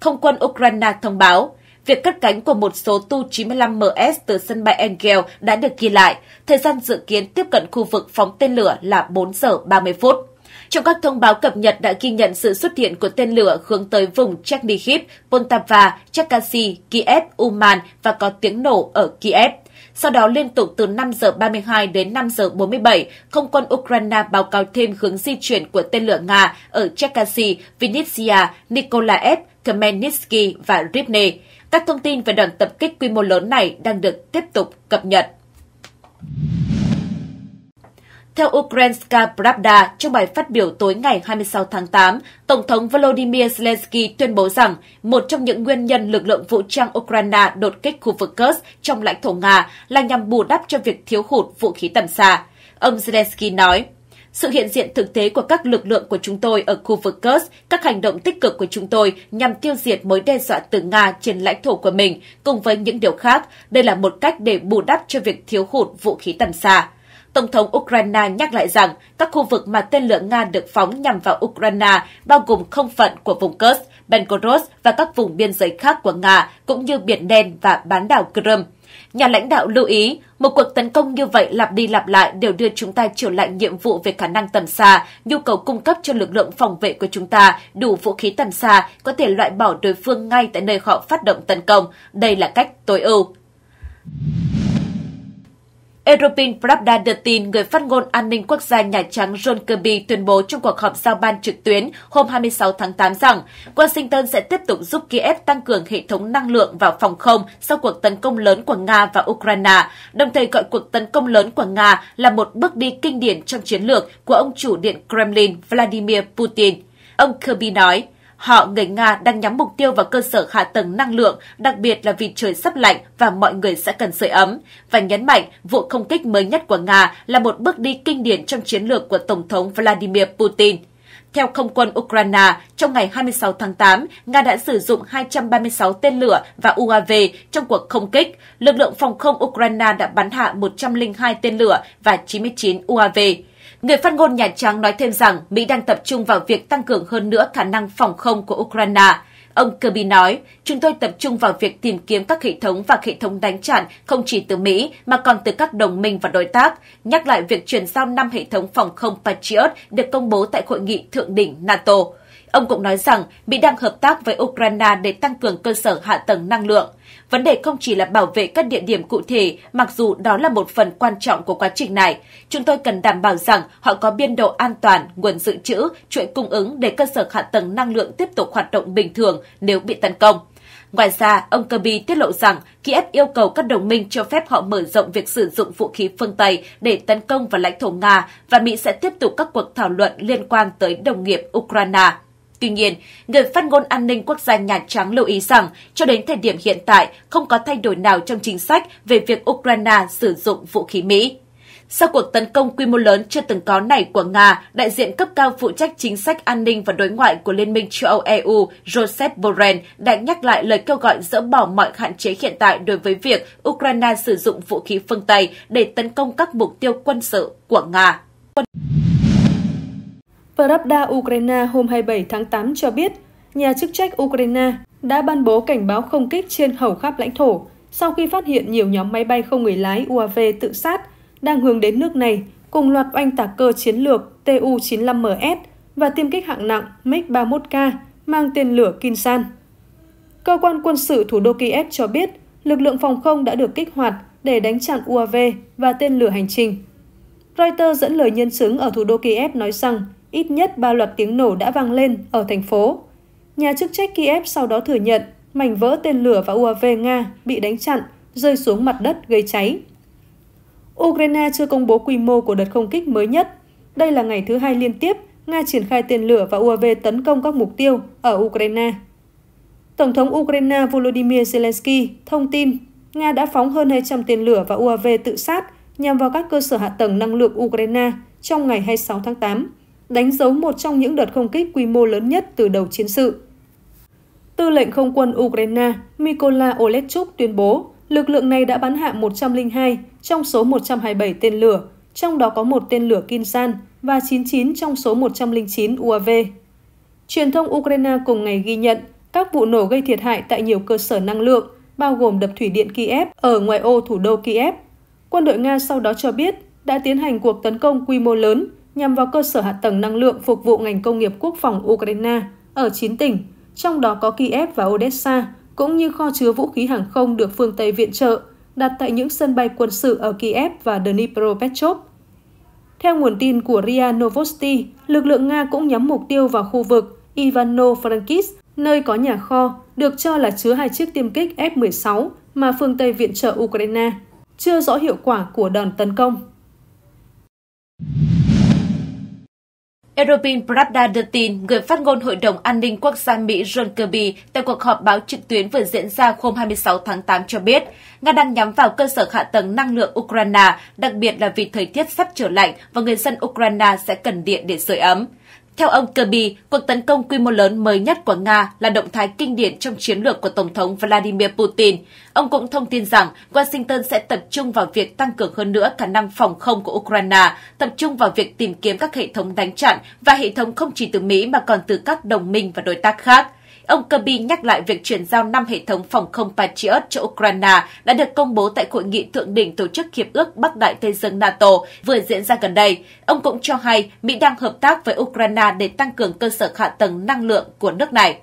C: Không quân Ukraine thông báo, Việc cất cánh của một số Tu-95MS từ sân bay Engel đã được ghi lại. Thời gian dự kiến tiếp cận khu vực phóng tên lửa là 4 giờ 30 phút. Trong các thông báo cập nhật đã ghi nhận sự xuất hiện của tên lửa hướng tới vùng Chernihiv, Poltava, Chakasi, Kiev, Uman và có tiếng nổ ở Kiev. Sau đó liên tục từ 5 giờ 32 đến 5 giờ 47, không quân Ukraine báo cáo thêm hướng di chuyển của tên lửa Nga ở Cherkasy, Vinnytsia, Nikolaev, Khmelnytsky và Rivne. Các thông tin về đợt tập kích quy mô lớn này đang được tiếp tục cập nhật. Theo Ukrainska Pravda, trong bài phát biểu tối ngày 26 tháng 8, Tổng thống Volodymyr Zelensky tuyên bố rằng một trong những nguyên nhân lực lượng vũ trang Ukraine đột kích khu vực Kursk trong lãnh thổ Nga là nhằm bù đắp cho việc thiếu hụt vũ khí tầm xa. Ông Zelensky nói, sự hiện diện thực tế của các lực lượng của chúng tôi ở khu vực Kurs, các hành động tích cực của chúng tôi nhằm tiêu diệt mối đe dọa từ Nga trên lãnh thổ của mình, cùng với những điều khác, đây là một cách để bù đắp cho việc thiếu hụt vũ khí tầm xa. Tổng thống Ukraine nhắc lại rằng các khu vực mà tên lửa Nga được phóng nhằm vào Ukraine bao gồm không phận của vùng Kurs, Belgorod và các vùng biên giới khác của Nga, cũng như Biển Đen và bán đảo Crimea. Nhà lãnh đạo lưu ý, một cuộc tấn công như vậy lặp đi lặp lại đều đưa chúng ta trở lại nhiệm vụ về khả năng tầm xa, nhu cầu cung cấp cho lực lượng phòng vệ của chúng ta đủ vũ khí tầm xa có thể loại bỏ đối phương ngay tại nơi họ phát động tấn công. Đây là cách tối ưu. Europin Pravda đưa tin người phát ngôn an ninh quốc gia Nhà Trắng John Kirby tuyên bố trong cuộc họp giao ban trực tuyến hôm 26 tháng 8 rằng Washington sẽ tiếp tục giúp Kiev tăng cường hệ thống năng lượng và phòng không sau cuộc tấn công lớn của Nga và Ukraine, đồng thời gọi cuộc tấn công lớn của Nga là một bước đi kinh điển trong chiến lược của ông chủ điện Kremlin Vladimir Putin. Ông Kirby nói, Họ người Nga đang nhắm mục tiêu vào cơ sở hạ tầng năng lượng, đặc biệt là vì trời sắp lạnh và mọi người sẽ cần sưởi ấm. Và nhấn mạnh vụ không kích mới nhất của Nga là một bước đi kinh điển trong chiến lược của Tổng thống Vladimir Putin. Theo không quân Ukraine, trong ngày 26 tháng 8, Nga đã sử dụng 236 tên lửa và UAV trong cuộc không kích. Lực lượng phòng không Ukraine đã bắn hạ 102 tên lửa và 99 UAV. Người phát ngôn Nhà Trắng nói thêm rằng Mỹ đang tập trung vào việc tăng cường hơn nữa khả năng phòng không của Ukraine. Ông Kirby nói, chúng tôi tập trung vào việc tìm kiếm các hệ thống và hệ thống đánh chặn không chỉ từ Mỹ mà còn từ các đồng minh và đối tác, nhắc lại việc chuyển giao 5 hệ thống phòng không Patriot được công bố tại hội nghị thượng đỉnh NATO. Ông cũng nói rằng Mỹ đang hợp tác với Ukraine để tăng cường cơ sở hạ tầng năng lượng. Vấn đề không chỉ là bảo vệ các địa điểm cụ thể, mặc dù đó là một phần quan trọng của quá trình này. Chúng tôi cần đảm bảo rằng họ có biên độ an toàn, nguồn dự trữ, chuỗi cung ứng để cơ sở hạ tầng năng lượng tiếp tục hoạt động bình thường nếu bị tấn công. Ngoài ra, ông Kirby tiết lộ rằng Kiev yêu cầu các đồng minh cho phép họ mở rộng việc sử dụng vũ khí phương Tây để tấn công vào lãnh thổ Nga và Mỹ sẽ tiếp tục các cuộc thảo luận liên quan tới đồng nghiệp Ukraine. Tuy nhiên, người phát ngôn an ninh quốc gia Nhà Trắng lưu ý rằng cho đến thời điểm hiện tại không có thay đổi nào trong chính sách về việc Ukraine sử dụng vũ khí Mỹ. Sau cuộc tấn công quy mô lớn chưa từng có này của Nga, đại diện cấp cao phụ trách chính sách an ninh và đối ngoại của Liên minh châu Âu EU Joseph Borrell đã nhắc lại lời kêu gọi dỡ bỏ mọi hạn chế hiện tại đối với việc Ukraine sử dụng vũ khí phương Tây để tấn công các mục tiêu quân sự của Nga. Quân...
B: Pravda Ukraine hôm 27 tháng 8 cho biết, nhà chức trách Ukraine đã ban bố cảnh báo không kích trên hầu khắp lãnh thổ sau khi phát hiện nhiều nhóm máy bay không người lái UAV tự sát đang hướng đến nước này cùng loạt oanh tạc cơ chiến lược Tu-95MS và tiêm kích hạng nặng MiG-31K mang tên lửa Kinsan. Cơ quan quân sự thủ đô Kiev cho biết lực lượng phòng không đã được kích hoạt để đánh chặn UAV và tên lửa hành trình. Reuters dẫn lời nhân chứng ở thủ đô Kiev nói rằng Ít nhất ba loạt tiếng nổ đã vang lên ở thành phố. Nhà chức trách Kiev sau đó thừa nhận mảnh vỡ tên lửa và UAV Nga bị đánh chặn, rơi xuống mặt đất gây cháy. Ukraine chưa công bố quy mô của đợt không kích mới nhất. Đây là ngày thứ hai liên tiếp Nga triển khai tên lửa và UAV tấn công các mục tiêu ở Ukraine. Tổng thống Ukraine Volodymyr Zelensky thông tin Nga đã phóng hơn 200 tên lửa và UAV tự sát nhằm vào các cơ sở hạ tầng năng lượng Ukraine trong ngày 26 tháng 8 đánh dấu một trong những đợt không kích quy mô lớn nhất từ đầu chiến sự. Tư lệnh không quân Ukraine Mykola Olechuk tuyên bố lực lượng này đã bắn hạ 102 trong số 127 tên lửa, trong đó có một tên lửa Kinsan và 99 trong số 109 UAV. Truyền thông Ukraine cùng ngày ghi nhận các vụ nổ gây thiệt hại tại nhiều cơ sở năng lượng, bao gồm đập thủy điện Kiev ở ngoài ô thủ đô Kiev. Quân đội Nga sau đó cho biết đã tiến hành cuộc tấn công quy mô lớn nhằm vào cơ sở hạ tầng năng lượng phục vụ ngành công nghiệp quốc phòng Ukraine ở 9 tỉnh, trong đó có Kiev và Odessa, cũng như kho chứa vũ khí hàng không được phương Tây viện trợ, đặt tại những sân bay quân sự ở Kiev và Dnipropetrovsk. Theo nguồn tin của RIA Novosti, lực lượng Nga cũng nhắm mục tiêu vào khu vực Ivano-Frankivsk, nơi có nhà kho được cho là chứa hai chiếc tiêm kích F-16 mà phương Tây viện trợ Ukraine. Chưa rõ hiệu quả của đòn tấn công.
C: Eropin Pravda đưa tin, người phát ngôn Hội đồng An ninh Quốc gia Mỹ John Kirby tại cuộc họp báo trực tuyến vừa diễn ra hôm 26 tháng 8 cho biết, Nga đang nhắm vào cơ sở hạ tầng năng lượng Ukraine, đặc biệt là vì thời tiết sắp trở lạnh và người dân Ukraine sẽ cần điện để sưởi ấm. Theo ông Kirby, cuộc tấn công quy mô lớn mới nhất của Nga là động thái kinh điển trong chiến lược của Tổng thống Vladimir Putin. Ông cũng thông tin rằng Washington sẽ tập trung vào việc tăng cường hơn nữa khả năng phòng không của Ukraine, tập trung vào việc tìm kiếm các hệ thống đánh chặn và hệ thống không chỉ từ Mỹ mà còn từ các đồng minh và đối tác khác. Ông Kirby nhắc lại việc chuyển giao 5 hệ thống phòng không Patriot cho Ukraine đã được công bố tại hội nghị thượng đỉnh Tổ chức Hiệp ước Bắc Đại Tây Dương NATO vừa diễn ra gần đây. Ông cũng cho hay Mỹ đang hợp tác với Ukraine để tăng cường cơ sở hạ tầng năng lượng của nước này.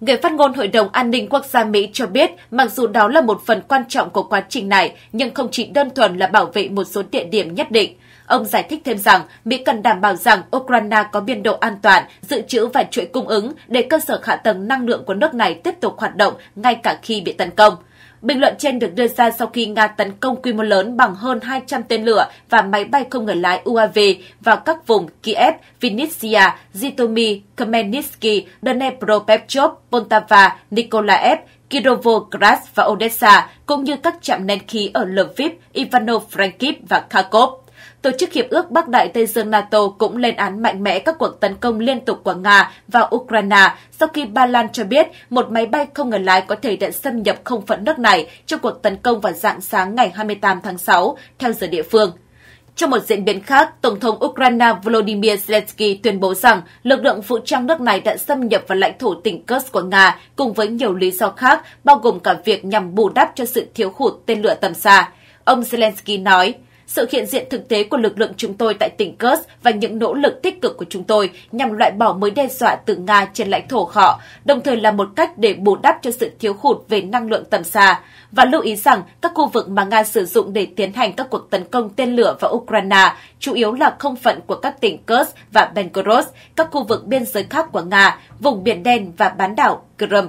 C: Người phát ngôn Hội đồng An ninh Quốc gia Mỹ cho biết, mặc dù đó là một phần quan trọng của quá trình này, nhưng không chỉ đơn thuần là bảo vệ một số địa điểm nhất định. Ông giải thích thêm rằng Mỹ cần đảm bảo rằng Ukraine có biên độ an toàn, dự trữ và chuỗi cung ứng để cơ sở hạ tầng năng lượng của nước này tiếp tục hoạt động ngay cả khi bị tấn công. Bình luận trên được đưa ra sau khi Nga tấn công quy mô lớn bằng hơn 200 tên lửa và máy bay không người lái UAV vào các vùng Kiev, Vinnytsia, Zhytomyr, Khmelnytsky, Dnepropetrovsk, Poltava, Nikolaev, Kirovograd và Odessa, cũng như các trạm nén khí ở Lviv, Ivano-Frankivsk và Kharkov. Tổ chức Hiệp ước Bắc Đại Tây Dương NATO cũng lên án mạnh mẽ các cuộc tấn công liên tục của Nga vào Ukraine sau khi Ba Lan cho biết một máy bay không người lái có thể đã xâm nhập không phận nước này trong cuộc tấn công vào dạng sáng ngày 28 tháng 6, theo giờ địa phương. Trong một diễn biến khác, Tổng thống Ukraine Volodymyr Zelensky tuyên bố rằng lực lượng vũ trang nước này đã xâm nhập vào lãnh thổ tỉnh Kursk của Nga cùng với nhiều lý do khác, bao gồm cả việc nhằm bù đắp cho sự thiếu hụt tên lửa tầm xa. Ông Zelensky nói, sự hiện diện thực tế của lực lượng chúng tôi tại tỉnh Kursk và những nỗ lực tích cực của chúng tôi nhằm loại bỏ mối đe dọa từ Nga trên lãnh thổ họ, đồng thời là một cách để bù đắp cho sự thiếu hụt về năng lượng tầm xa. Và lưu ý rằng các khu vực mà Nga sử dụng để tiến hành các cuộc tấn công tên lửa vào Ukraine chủ yếu là không phận của các tỉnh Kursk và Belgorod, các khu vực biên giới khác của Nga, vùng biển đen và bán đảo Crimea.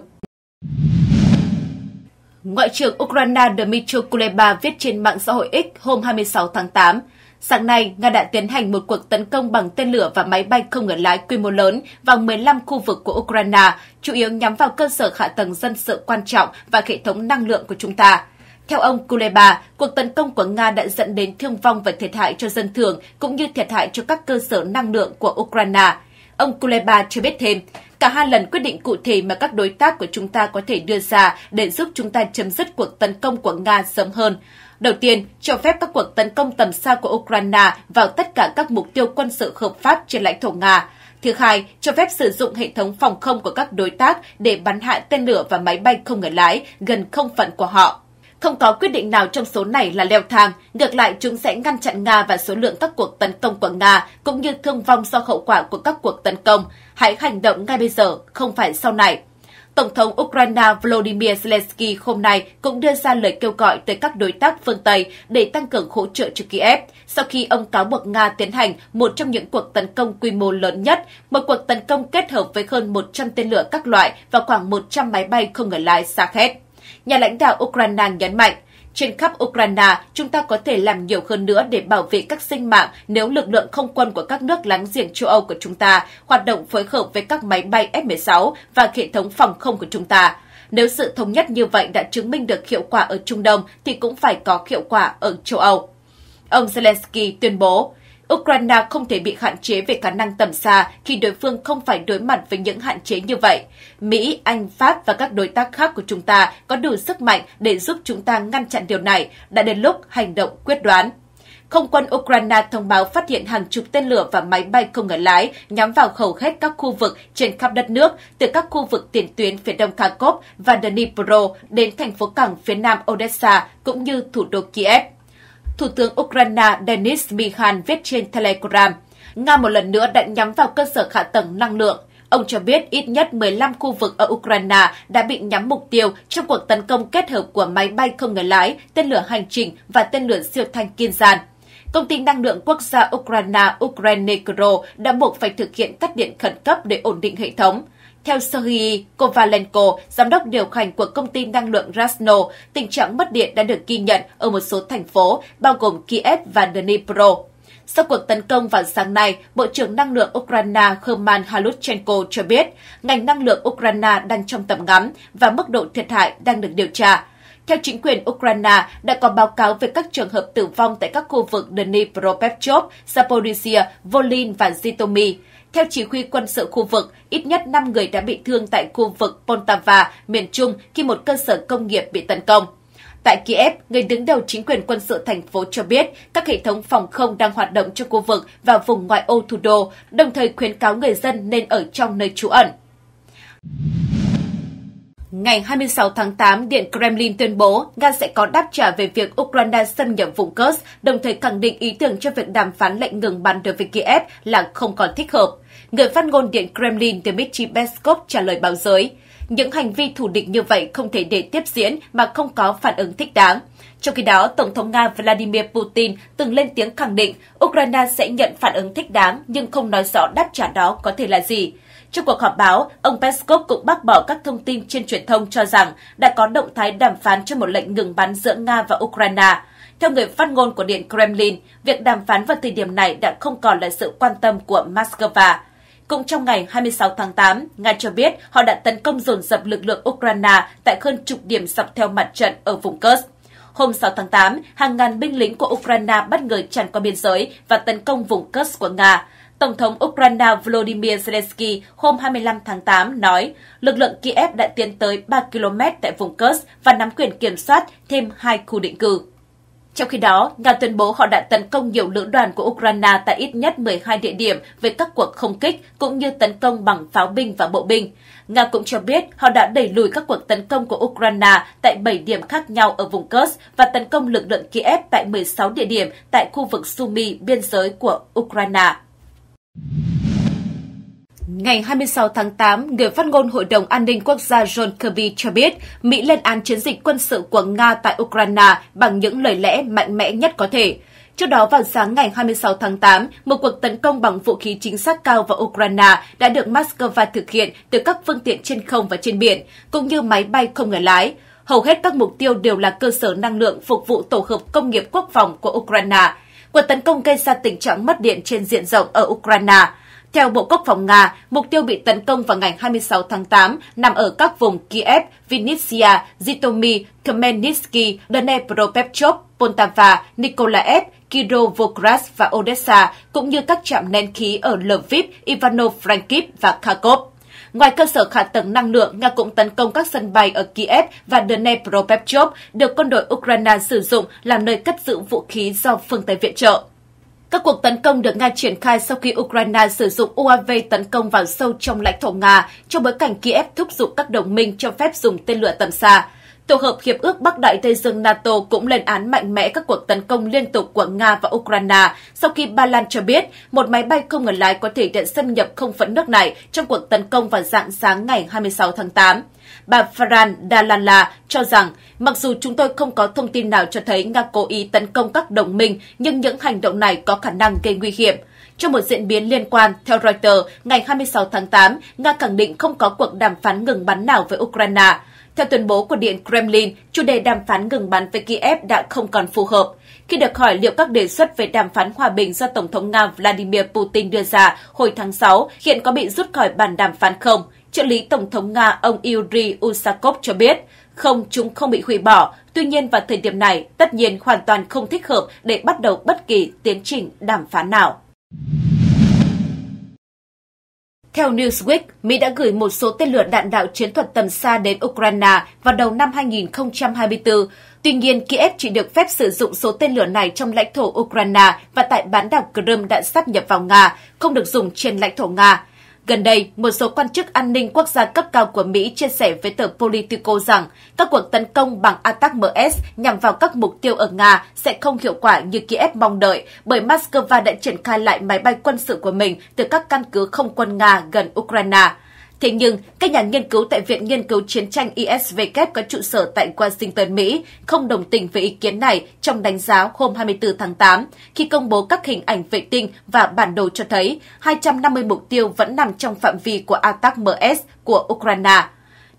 C: Ngoại trưởng Ukraine Dmytro Kuleba viết trên mạng xã hội X hôm 26 tháng 8, Sáng nay, Nga đã tiến hành một cuộc tấn công bằng tên lửa và máy bay không người lái quy mô lớn vào 15 khu vực của Ukraine, chủ yếu nhắm vào cơ sở hạ tầng dân sự quan trọng và hệ thống năng lượng của chúng ta. Theo ông Kuleba, cuộc tấn công của Nga đã dẫn đến thương vong và thiệt hại cho dân thường cũng như thiệt hại cho các cơ sở năng lượng của Ukraine. Ông Kuleba cho biết thêm, Cả hai lần quyết định cụ thể mà các đối tác của chúng ta có thể đưa ra để giúp chúng ta chấm dứt cuộc tấn công của Nga sớm hơn. Đầu tiên, cho phép các cuộc tấn công tầm xa của Ukraine vào tất cả các mục tiêu quân sự hợp pháp trên lãnh thổ Nga. Thứ hai, cho phép sử dụng hệ thống phòng không của các đối tác để bắn hạ tên lửa và máy bay không người lái gần không phận của họ. Không có quyết định nào trong số này là leo thang, ngược lại chúng sẽ ngăn chặn Nga và số lượng các cuộc tấn công của Nga cũng như thương vong do hậu quả của các cuộc tấn công. Hãy hành động ngay bây giờ, không phải sau này. Tổng thống Ukraine Volodymyr Zelensky hôm nay cũng đưa ra lời kêu gọi tới các đối tác phương Tây để tăng cường hỗ trợ cho Kiev sau khi ông cáo buộc Nga tiến hành một trong những cuộc tấn công quy mô lớn nhất, một cuộc tấn công kết hợp với hơn 100 tên lửa các loại và khoảng 100 máy bay không người lái Shahed. Nhà lãnh đạo Ukraine nhấn mạnh, trên khắp Ukraine, chúng ta có thể làm nhiều hơn nữa để bảo vệ các sinh mạng nếu lực lượng không quân của các nước láng giềng châu Âu của chúng ta hoạt động phối hợp với các máy bay F-16 và hệ thống phòng không của chúng ta. Nếu sự thống nhất như vậy đã chứng minh được hiệu quả ở Trung Đông thì cũng phải có hiệu quả ở châu Âu. Ông Zelensky tuyên bố, Ukraine không thể bị hạn chế về khả năng tầm xa khi đối phương không phải đối mặt với những hạn chế như vậy. Mỹ, Anh, Pháp và các đối tác khác của chúng ta có đủ sức mạnh để giúp chúng ta ngăn chặn điều này, đã đến lúc hành động quyết đoán. Không quân Ukraine thông báo phát hiện hàng chục tên lửa và máy bay không người lái nhắm vào hầu hết các khu vực trên khắp đất nước, từ các khu vực tiền tuyến phía đông Kharkov và Dnipro đến thành phố cảng phía nam Odessa cũng như thủ đô Kiev. Thủ tướng Ukraine Denis Mikhan viết trên Telegram, Nga một lần nữa đã nhắm vào cơ sở hạ tầng năng lượng. Ông cho biết ít nhất 15 khu vực ở Ukraine đã bị nhắm mục tiêu trong cuộc tấn công kết hợp của máy bay không người lái, tên lửa hành trình và tên lửa siêu thanh kiên Kinzhan. Công ty năng lượng quốc gia Ukraine Ukrenegro đã buộc phải thực hiện cắt điện khẩn cấp để ổn định hệ thống. Theo Sergei Kovalenko, giám đốc điều hành của công ty năng lượng Rasno, tình trạng mất điện đã được ghi nhận ở một số thành phố, bao gồm Kiev và Dnipro. Sau cuộc tấn công vào sáng nay, Bộ trưởng Năng lượng Ukraine Herman Haluchenko cho biết ngành năng lượng Ukraine đang trong tầm ngắm và mức độ thiệt hại đang được điều tra. Theo chính quyền Ukraine, đã có báo cáo về các trường hợp tử vong tại các khu vực Dnipropetrovsk, Zaporizhia, Volin và Zhytomyr. Theo chỉ huy quân sự khu vực, ít nhất 5 người đã bị thương tại khu vực Poltava, miền Trung khi một cơ sở công nghiệp bị tấn công. Tại Kiev, người đứng đầu chính quyền quân sự thành phố cho biết các hệ thống phòng không đang hoạt động trong khu vực và vùng ngoại ô thủ đô, đồng thời khuyến cáo người dân nên ở trong nơi trú ẩn. Ngày 26 tháng 8, Điện Kremlin tuyên bố Nga sẽ có đáp trả về việc Ukraine xâm nhập vùng Kursk, đồng thời khẳng định ý tưởng cho việc đàm phán lệnh ngừng bắn đối với Kiev là không còn thích hợp. Người phát ngôn Điện Kremlin Dmitry Peskov trả lời báo giới, những hành vi thủ địch như vậy không thể để tiếp diễn mà không có phản ứng thích đáng. Trong khi đó, Tổng thống Nga Vladimir Putin từng lên tiếng khẳng định Ukraine sẽ nhận phản ứng thích đáng nhưng không nói rõ đáp trả đó có thể là gì. Trong cuộc họp báo, ông Peskov cũng bác bỏ các thông tin trên truyền thông cho rằng đã có động thái đàm phán cho một lệnh ngừng bắn giữa Nga và Ukraine. Theo người phát ngôn của Điện Kremlin, việc đàm phán vào thời điểm này đã không còn là sự quan tâm của Moscow. Cũng trong ngày 26 tháng 8, Nga cho biết họ đã tấn công dồn dập lực lượng Ukraine tại hơn chục điểm dọc theo mặt trận ở vùng Kursk. Hôm 6 tháng 8, hàng ngàn binh lính của Ukraine bất ngờ tràn qua biên giới và tấn công vùng Kursk của Nga. Tổng thống Ukraine Volodymyr Zelensky hôm 25 tháng 8 nói lực lượng Kiev đã tiến tới 3 km tại vùng Kursk và nắm quyền kiểm soát thêm hai khu định cư. Trong khi đó, Nga tuyên bố họ đã tấn công nhiều lữ đoàn của Ukraine tại ít nhất 12 địa điểm về các cuộc không kích cũng như tấn công bằng pháo binh và bộ binh. Nga cũng cho biết họ đã đẩy lùi các cuộc tấn công của Ukraine tại 7 điểm khác nhau ở vùng Kursk và tấn công lực lượng Kiev tại 16 địa điểm tại khu vực Sumy biên giới của Ukraine. Ngày 26 tháng 8, người phát ngôn Hội đồng An ninh Quốc gia John Kirby cho biết Mỹ lên án chiến dịch quân sự của Nga tại Ukraine bằng những lời lẽ mạnh mẽ nhất có thể. Trước đó vào sáng ngày 26 tháng 8, một cuộc tấn công bằng vũ khí chính xác cao vào Ukraine đã được Moscow thực hiện từ các phương tiện trên không và trên biển, cũng như máy bay không người lái. Hầu hết các mục tiêu đều là cơ sở năng lượng phục vụ tổ hợp công nghiệp quốc phòng của Ukraine, Cuộc tấn công gây ra tình trạng mất điện trên diện rộng ở Ukraine. Theo Bộ Quốc phòng Nga, mục tiêu bị tấn công vào ngày 26 tháng 8 nằm ở các vùng Kiev, Vinnytsia, Zhytomyr, Khmelnytsky, Dnepropetrovsk, Poltava, Nikolaev, Kirovograd và Odessa, cũng như các trạm nén khí ở Lviv, Ivano-Frankivsk và Kharkov. Ngoài cơ sở hạ tầng năng lượng, Nga cũng tấn công các sân bay ở Kiev và Dnepropetrovsk được quân đội Ukraine sử dụng làm nơi cất giữ vũ khí do phương Tây viện trợ. Các cuộc tấn công được Nga triển khai sau khi Ukraine sử dụng UAV tấn công vào sâu trong lãnh thổ Nga trong bối cảnh Kiev thúc giục các đồng minh cho phép dùng tên lửa tầm xa. Tổ hợp Hiệp ước Bắc Đại Tây Dương NATO cũng lên án mạnh mẽ các cuộc tấn công liên tục của Nga và Ukraine sau khi Ba Lan cho biết một máy bay không người lái có thể đã xâm nhập không phận nước này trong cuộc tấn công vào dạng sáng ngày 26 tháng 8. Bà Faran Dalala cho rằng, mặc dù chúng tôi không có thông tin nào cho thấy Nga cố ý tấn công các đồng minh, nhưng những hành động này có khả năng gây nguy hiểm. Trong một diễn biến liên quan, theo Reuters, ngày 26 tháng 8, Nga khẳng định không có cuộc đàm phán ngừng bắn nào với Ukraine. Theo tuyên bố của Điện Kremlin, chủ đề đàm phán ngừng bắn với Kiev đã không còn phù hợp. Khi được hỏi liệu các đề xuất về đàm phán hòa bình do Tổng thống Nga Vladimir Putin đưa ra hồi tháng 6 hiện có bị rút khỏi bàn đàm phán không, trợ lý Tổng thống Nga ông Yuri Usakov cho biết, không chúng không bị hủy bỏ, tuy nhiên vào thời điểm này tất nhiên hoàn toàn không thích hợp để bắt đầu bất kỳ tiến trình đàm phán nào. Theo Newsweek, Mỹ đã gửi một số tên lửa đạn đạo chiến thuật tầm xa đến Ukraine vào đầu năm 2024. Tuy nhiên, Kiev chỉ được phép sử dụng số tên lửa này trong lãnh thổ Ukraine và tại bán đảo Crimea đã sắp nhập vào Nga, không được dùng trên lãnh thổ Nga. Gần đây, một số quan chức an ninh quốc gia cấp cao của Mỹ chia sẻ với tờ Politico rằng các cuộc tấn công bằng ATAC-MS nhằm vào các mục tiêu ở Nga sẽ không hiệu quả như Kiev mong đợi bởi Moscow đã triển khai lại máy bay quân sự của mình từ các căn cứ không quân Nga gần Ukraine. Thế nhưng, các nhà nghiên cứu tại Viện Nghiên cứu Chiến tranh ISVK có trụ sở tại Washington, Mỹ không đồng tình với ý kiến này trong đánh giá hôm 24 tháng 8 khi công bố các hình ảnh vệ tinh và bản đồ cho thấy 250 mục tiêu vẫn nằm trong phạm vi của ATAC-MS của Ukraine.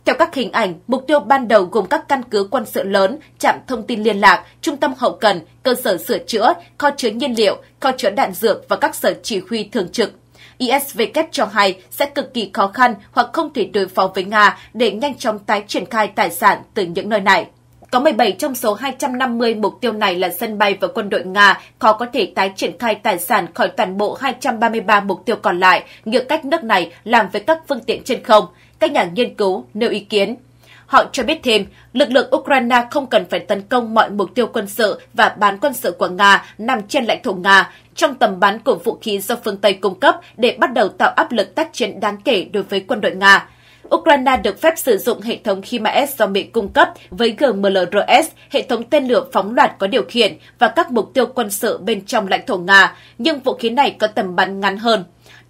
C: Theo các hình ảnh, mục tiêu ban đầu gồm các căn cứ quân sự lớn, trạm thông tin liên lạc, trung tâm hậu cần, cơ sở sửa chữa, kho chứa nhiên liệu, kho chứa đạn dược và các sở chỉ huy thường trực ISW cho hay sẽ cực kỳ khó khăn hoặc không thể đối phó với Nga để nhanh chóng tái triển khai tài sản từ những nơi này. Có 17 trong số 250 mục tiêu này là sân bay và quân đội Nga khó có thể tái triển khai tài sản khỏi toàn bộ 233 mục tiêu còn lại như cách nước này làm với các phương tiện trên không. Các nhà nghiên cứu nêu ý kiến. Họ cho biết thêm, lực lượng Ukraine không cần phải tấn công mọi mục tiêu quân sự và bán quân sự của Nga nằm trên lãnh thổ Nga, trong tầm bắn của vũ khí do phương Tây cung cấp để bắt đầu tạo áp lực tác chiến đáng kể đối với quân đội Nga. Ukraine được phép sử dụng hệ thống HIMARS do Mỹ cung cấp với GMLRS, hệ thống tên lửa phóng loạt có điều khiển và các mục tiêu quân sự bên trong lãnh thổ Nga, nhưng vũ khí này có tầm bắn ngắn hơn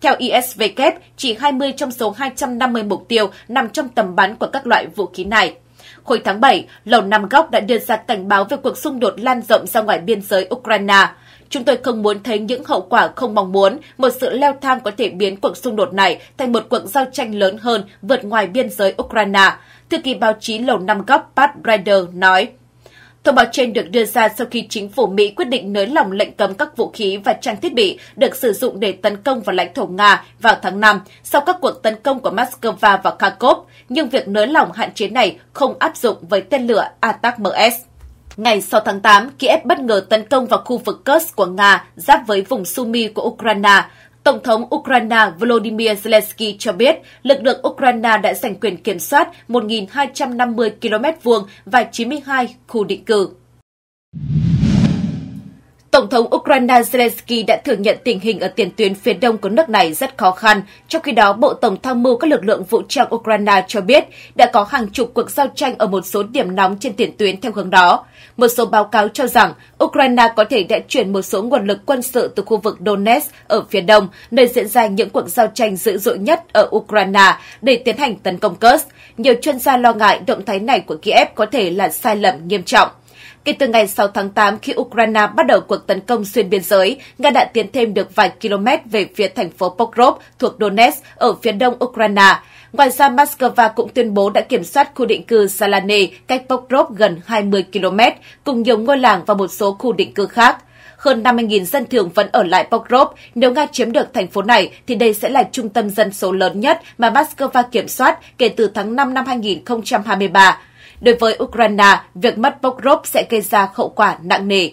C: theo ISVK, chỉ 20 trong số 250 mục tiêu nằm trong tầm bắn của các loại vũ khí này. Hồi tháng 7, Lầu Năm Góc đã đưa ra cảnh báo về cuộc xung đột lan rộng ra ngoài biên giới Ukraine. Chúng tôi không muốn thấy những hậu quả không mong muốn, một sự leo thang có thể biến cuộc xung đột này thành một cuộc giao tranh lớn hơn vượt ngoài biên giới Ukraine, thư ký báo chí Lầu Năm Góc Pat Ryder nói. Thông báo trên được đưa ra sau khi chính phủ Mỹ quyết định nới lỏng lệnh cấm các vũ khí và trang thiết bị được sử dụng để tấn công vào lãnh thổ Nga vào tháng 5 sau các cuộc tấn công của Moscow và Kharkov, nhưng việc nới lỏng hạn chế này không áp dụng với tên lửa Atak-MS. Ngày 6 tháng 8, Kiev bất ngờ tấn công vào khu vực Kursk của Nga giáp với vùng Sumy của Ukraine. Tổng thống Ukraine Volodymyr Zelensky cho biết lực lượng Ukraine đã giành quyền kiểm soát 1.250 km vuông và 92 khu định cư. Tổng thống Ukraine Zelensky đã thừa nhận tình hình ở tiền tuyến phía đông của nước này rất khó khăn, trong khi đó Bộ Tổng tham mưu các lực lượng vũ trang Ukraine cho biết đã có hàng chục cuộc giao tranh ở một số điểm nóng trên tiền tuyến theo hướng đó. Một số báo cáo cho rằng Ukraine có thể đã chuyển một số nguồn lực quân sự từ khu vực Donetsk ở phía đông, nơi diễn ra những cuộc giao tranh dữ dội nhất ở Ukraine, để tiến hành tấn công Kursk. Nhiều chuyên gia lo ngại động thái này của Kiev có thể là sai lầm nghiêm trọng. Kể từ ngày 6 tháng 8 khi Ukraine bắt đầu cuộc tấn công xuyên biên giới, Nga đã tiến thêm được vài km về phía thành phố Pokrov thuộc Donetsk ở phía đông Ukraine. Ngoài ra, Moscow cũng tuyên bố đã kiểm soát khu định cư Salane cách Pokrov gần 20 km, cùng nhiều ngôi làng và một số khu định cư khác. Hơn 50.000 dân thường vẫn ở lại Pokrov. Nếu Nga chiếm được thành phố này, thì đây sẽ là trung tâm dân số lớn nhất mà Moscow kiểm soát kể từ tháng 5 năm 2023. Đối với Ukraine, việc mất Pokrov sẽ gây ra hậu quả nặng nề.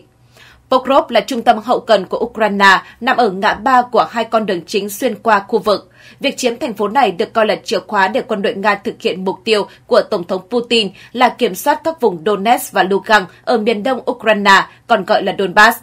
C: Pokrov là trung tâm hậu cần của Ukraine, nằm ở ngã ba của hai con đường chính xuyên qua khu vực. Việc chiếm thành phố này được coi là chìa khóa để quân đội Nga thực hiện mục tiêu của Tổng thống Putin là kiểm soát các vùng Donetsk và Lugansk ở miền đông Ukraine, còn gọi là Donbass.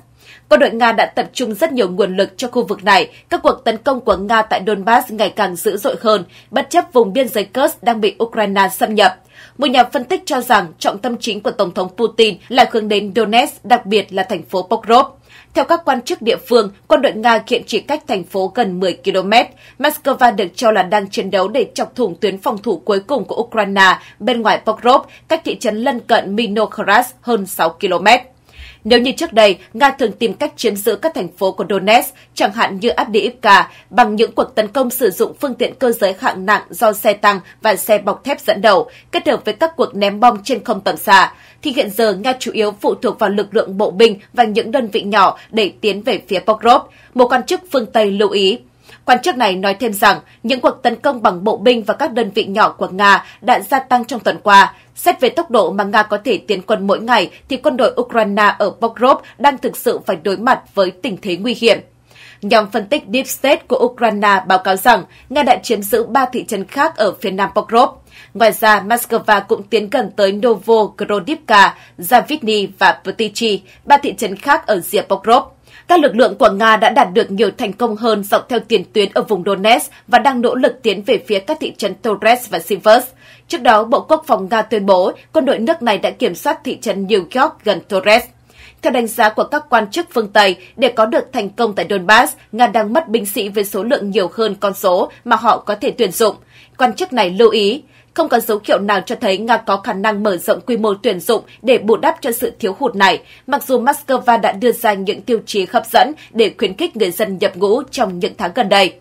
C: Quân đội Nga đã tập trung rất nhiều nguồn lực cho khu vực này. Các cuộc tấn công của Nga tại Donbass ngày càng dữ dội hơn, bất chấp vùng biên giới Kursk đang bị Ukraine xâm nhập. Một nhà phân tích cho rằng trọng tâm chính của Tổng thống Putin là hướng đến Donetsk, đặc biệt là thành phố Pokrov. Theo các quan chức địa phương, quân đội Nga hiện chỉ cách thành phố gần 10 km. Moscow được cho là đang chiến đấu để chọc thủng tuyến phòng thủ cuối cùng của Ukraine bên ngoài Pokrov, cách thị trấn lân cận Minokhras hơn 6 km. Nếu như trước đây, Nga thường tìm cách chiếm giữ các thành phố của Donetsk, chẳng hạn như Abdiivka, bằng những cuộc tấn công sử dụng phương tiện cơ giới hạng nặng do xe tăng và xe bọc thép dẫn đầu, kết hợp với các cuộc ném bom trên không tầm xa, thì hiện giờ Nga chủ yếu phụ thuộc vào lực lượng bộ binh và những đơn vị nhỏ để tiến về phía Pokrov, một quan chức phương Tây lưu ý. Quan chức này nói thêm rằng những cuộc tấn công bằng bộ binh và các đơn vị nhỏ của Nga đã gia tăng trong tuần qua, Xét về tốc độ mà Nga có thể tiến quân mỗi ngày thì quân đội Ukraine ở Bokrov đang thực sự phải đối mặt với tình thế nguy hiểm. Nhóm phân tích Deep State của Ukraine báo cáo rằng Nga đã chiếm giữ ba thị trấn khác ở phía nam Pokrov. Ngoài ra, Moscow cũng tiến gần tới Novogrodivka, Zavitny và Ptichi, ba thị trấn khác ở rìa Pokrov. Các lực lượng của Nga đã đạt được nhiều thành công hơn dọc theo tiền tuyến ở vùng Donetsk và đang nỗ lực tiến về phía các thị trấn Torres và Sivers. Trước đó, Bộ Quốc phòng Nga tuyên bố quân đội nước này đã kiểm soát thị trấn New York gần Torres. Theo đánh giá của các quan chức phương Tây, để có được thành công tại Donbass, Nga đang mất binh sĩ với số lượng nhiều hơn con số mà họ có thể tuyển dụng. Quan chức này lưu ý, không có dấu hiệu nào cho thấy Nga có khả năng mở rộng quy mô tuyển dụng để bù đắp cho sự thiếu hụt này, mặc dù Moscow đã đưa ra những tiêu chí hấp dẫn để khuyến khích người dân nhập ngũ trong những tháng gần đây.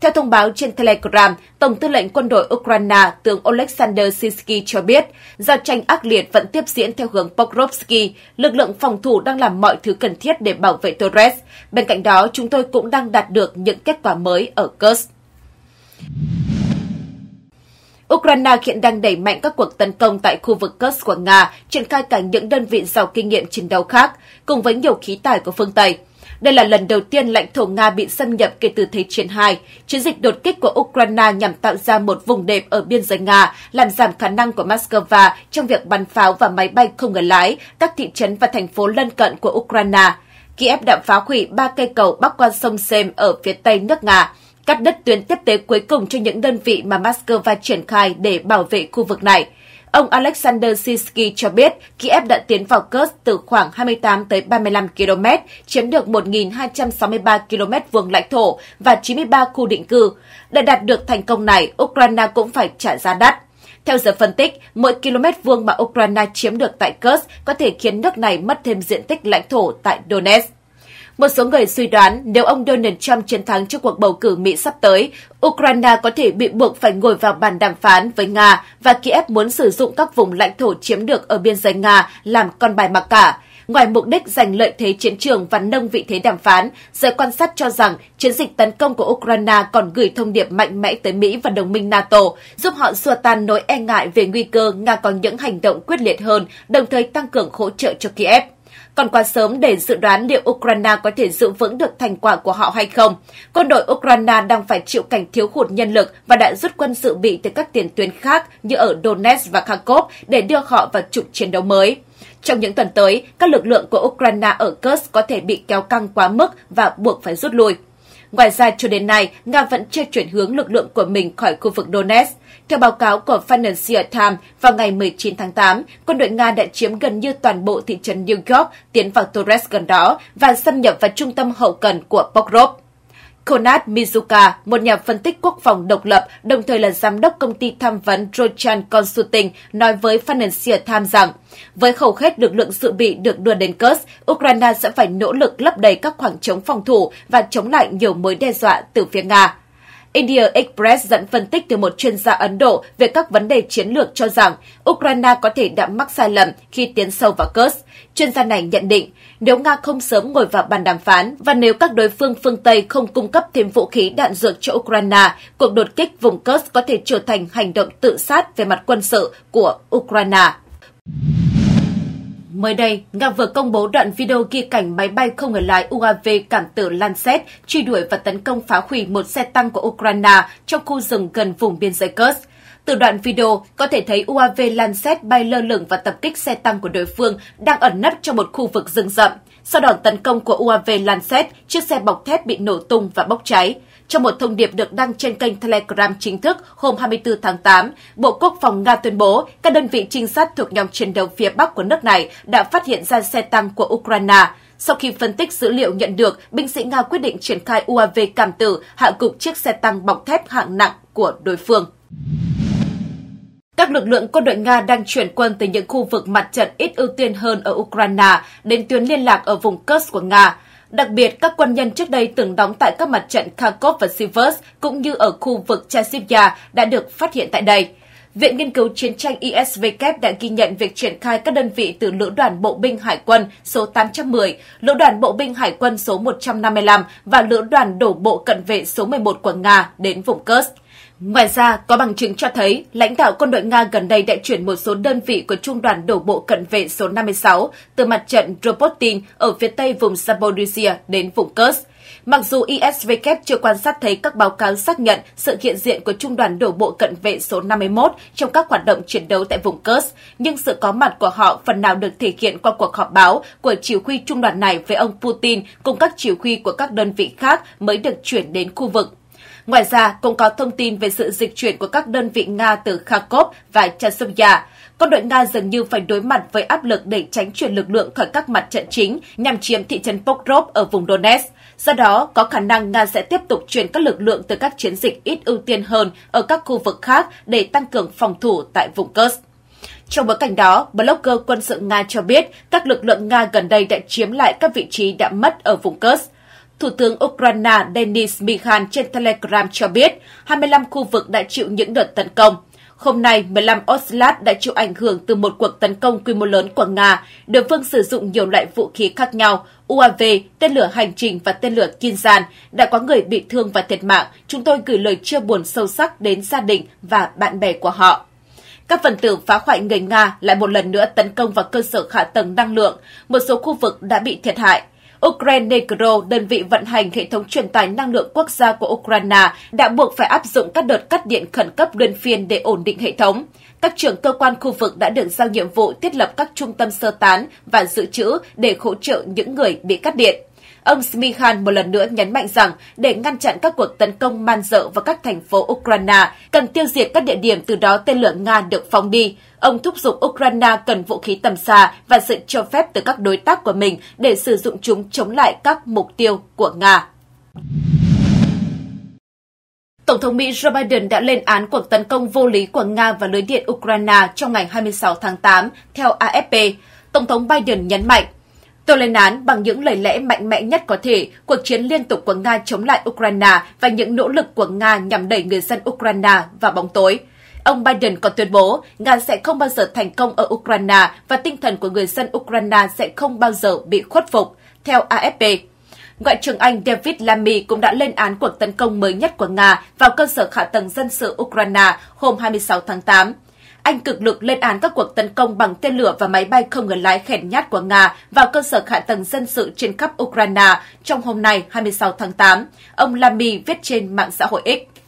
C: Theo thông báo trên Telegram, Tổng tư lệnh quân đội Ukraine tướng Oleksandr Sisky cho biết, giao tranh ác liệt vẫn tiếp diễn theo hướng Pokrovsky, lực lượng phòng thủ đang làm mọi thứ cần thiết để bảo vệ Torres. Bên cạnh đó, chúng tôi cũng đang đạt được những kết quả mới ở Kursk. Ukraine hiện đang đẩy mạnh các cuộc tấn công tại khu vực Kursk của Nga, triển khai cả những đơn vị giàu kinh nghiệm chiến đấu khác, cùng với nhiều khí tài của phương Tây. Đây là lần đầu tiên lãnh thổ Nga bị xâm nhập kể từ Thế chiến II. Chiến dịch đột kích của Ukraine nhằm tạo ra một vùng đệm ở biên giới Nga, làm giảm khả năng của Moscow trong việc bắn pháo và máy bay không người lái, các thị trấn và thành phố lân cận của Ukraine. Kiev đã phá hủy ba cây cầu bắc qua sông Sem ở phía tây nước Nga cắt đứt tuyến tiếp tế cuối cùng cho những đơn vị mà Moscow triển khai để bảo vệ khu vực này. Ông Alexander Sisky cho biết Kiev đã tiến vào Kursk từ khoảng 28 tới 35 km, chiếm được 1.263 km vuông lãnh thổ và 93 khu định cư. Để đạt được thành công này, Ukraine cũng phải trả giá đắt. Theo giờ phân tích, mỗi km vuông mà Ukraine chiếm được tại Kursk có thể khiến nước này mất thêm diện tích lãnh thổ tại Donetsk. Một số người suy đoán nếu ông Donald Trump chiến thắng trong cuộc bầu cử Mỹ sắp tới, Ukraine có thể bị buộc phải ngồi vào bàn đàm phán với Nga và Kiev muốn sử dụng các vùng lãnh thổ chiếm được ở biên giới Nga làm con bài mặc cả. Ngoài mục đích giành lợi thế chiến trường và nâng vị thế đàm phán, giới quan sát cho rằng chiến dịch tấn công của Ukraine còn gửi thông điệp mạnh mẽ tới Mỹ và đồng minh NATO, giúp họ xua tan nỗi e ngại về nguy cơ Nga có những hành động quyết liệt hơn, đồng thời tăng cường hỗ trợ cho Kiev. Còn quá sớm để dự đoán liệu Ukraine có thể giữ vững được thành quả của họ hay không. Quân đội Ukraine đang phải chịu cảnh thiếu hụt nhân lực và đã rút quân dự bị từ các tiền tuyến khác như ở Donetsk và Kharkov để đưa họ vào trục chiến đấu mới. Trong những tuần tới, các lực lượng của Ukraine ở Kursk có thể bị kéo căng quá mức và buộc phải rút lui. Ngoài ra, cho đến nay, Nga vẫn chưa chuyển hướng lực lượng của mình khỏi khu vực Donetsk. Theo báo cáo của Financial Times, vào ngày 19 tháng 8, quân đội Nga đã chiếm gần như toàn bộ thị trấn New York, tiến vào Torres gần đó và xâm nhập vào trung tâm hậu cần của Pokrov. Konat Mizuka, một nhà phân tích quốc phòng độc lập, đồng thời là giám đốc công ty tham vấn Rochan Consulting, nói với Financial Times rằng, với khẩu hết lực lượng dự bị được đưa đến Kursk, Ukraine sẽ phải nỗ lực lấp đầy các khoảng trống phòng thủ và chống lại nhiều mối đe dọa từ phía Nga. India Express dẫn phân tích từ một chuyên gia Ấn Độ về các vấn đề chiến lược cho rằng Ukraine có thể đã mắc sai lầm khi tiến sâu vào Kursk. Chuyên gia này nhận định, nếu Nga không sớm ngồi vào bàn đàm phán và nếu các đối phương phương Tây không cung cấp thêm vũ khí đạn dược cho Ukraine, cuộc đột kích vùng Kursk có thể trở thành hành động tự sát về mặt quân sự của Ukraine. Mới đây, Nga vừa công bố đoạn video ghi cảnh máy bay không người lái UAV cảm tử Lancet truy đuổi và tấn công phá hủy một xe tăng của Ukraine trong khu rừng gần vùng biên giới Kursk. Từ đoạn video, có thể thấy UAV Lancet bay lơ lửng và tập kích xe tăng của đối phương đang ẩn nấp trong một khu vực rừng rậm. Sau đòn tấn công của UAV Lancet, chiếc xe bọc thép bị nổ tung và bốc cháy. Trong một thông điệp được đăng trên kênh Telegram chính thức hôm 24 tháng 8, Bộ Quốc phòng Nga tuyên bố các đơn vị trinh sát thuộc nhóm chiến đấu phía Bắc của nước này đã phát hiện ra xe tăng của Ukraine. Sau khi phân tích dữ liệu nhận được, binh sĩ Nga quyết định triển khai UAV cảm tử hạ gục chiếc xe tăng bọc thép hạng nặng của đối phương. Các lực lượng quân đội Nga đang chuyển quân từ những khu vực mặt trận ít ưu tiên hơn ở Ukraine đến tuyến liên lạc ở vùng Kursk của Nga. Đặc biệt, các quân nhân trước đây từng đóng tại các mặt trận Kharkov và Sivers cũng như ở khu vực Chasiv-Ya đã được phát hiện tại đây. Viện Nghiên cứu Chiến tranh ISVK đã ghi nhận việc triển khai các đơn vị từ Lữ đoàn Bộ binh Hải quân số 810, Lữ đoàn Bộ binh Hải quân số 155 và Lữ đoàn Đổ bộ Cận vệ số 11 của Nga đến vùng Kursk. Ngoài ra, có bằng chứng cho thấy lãnh đạo quân đội Nga gần đây đã chuyển một số đơn vị của trung đoàn đổ bộ cận vệ số 56 từ mặt trận Robotin ở phía tây vùng Zaporizhia đến vùng Kursk. Mặc dù ISVK chưa quan sát thấy các báo cáo xác nhận sự hiện diện của Trung đoàn đổ bộ cận vệ số 51 trong các hoạt động chiến đấu tại vùng Kursk, nhưng sự có mặt của họ phần nào được thể hiện qua cuộc họp báo của chỉ huy Trung đoàn này với ông Putin cùng các chỉ huy của các đơn vị khác mới được chuyển đến khu vực. Ngoài ra, cũng có thông tin về sự dịch chuyển của các đơn vị Nga từ Kharkov và Chasovya. Quân đội Nga dường như phải đối mặt với áp lực để tránh chuyển lực lượng khỏi các mặt trận chính nhằm chiếm thị trấn Pokrov ở vùng Donetsk. Do đó, có khả năng Nga sẽ tiếp tục chuyển các lực lượng từ các chiến dịch ít ưu tiên hơn ở các khu vực khác để tăng cường phòng thủ tại vùng Kursk. Trong bối cảnh đó, blogger quân sự Nga cho biết các lực lượng Nga gần đây đã chiếm lại các vị trí đã mất ở vùng Kursk. Thủ tướng Ukraine Denis Mikhan trên Telegram cho biết 25 khu vực đã chịu những đợt tấn công. Hôm nay, 15 Oslat đã chịu ảnh hưởng từ một cuộc tấn công quy mô lớn của Nga. được phương sử dụng nhiều loại vũ khí khác nhau, UAV, tên lửa hành trình và tên lửa Kinzhan. Đã có người bị thương và thiệt mạng. Chúng tôi gửi lời chia buồn sâu sắc đến gia đình và bạn bè của họ. Các phần tử phá hoại người Nga lại một lần nữa tấn công vào cơ sở hạ tầng năng lượng. Một số khu vực đã bị thiệt hại. Ukraine Ukrenegro, đơn vị vận hành hệ thống truyền tải năng lượng quốc gia của Ukraine, đã buộc phải áp dụng các đợt cắt điện khẩn cấp luân phiên để ổn định hệ thống. Các trưởng cơ quan khu vực đã được giao nhiệm vụ thiết lập các trung tâm sơ tán và dự trữ để hỗ trợ những người bị cắt điện. Ông Smikhan một lần nữa nhấn mạnh rằng để ngăn chặn các cuộc tấn công man dợ vào các thành phố Ukraine, cần tiêu diệt các địa điểm từ đó tên lửa Nga được phóng đi, Ông thúc giục Ukraine cần vũ khí tầm xa và sự cho phép từ các đối tác của mình để sử dụng chúng chống lại các mục tiêu của Nga. Tổng thống Mỹ Joe Biden đã lên án cuộc tấn công vô lý của Nga và lưới điện Ukraine trong ngày 26 tháng 8, theo AFP. Tổng thống Biden nhấn mạnh, Tôi lên án bằng những lời lẽ mạnh mẽ nhất có thể cuộc chiến liên tục của Nga chống lại Ukraine và những nỗ lực của Nga nhằm đẩy người dân Ukraine vào bóng tối. Ông Biden còn tuyên bố Nga sẽ không bao giờ thành công ở Ukraine và tinh thần của người dân Ukraine sẽ không bao giờ bị khuất phục, theo AFP. Ngoại trưởng Anh David Lammy cũng đã lên án cuộc tấn công mới nhất của Nga vào cơ sở hạ tầng dân sự Ukraine hôm 26 tháng 8. Anh cực lực lên án các cuộc tấn công bằng tên lửa và máy bay không người lái khèn nhát của Nga vào cơ sở hạ tầng dân sự trên khắp Ukraine trong hôm nay 26 tháng 8, ông Lamy viết trên mạng xã hội X.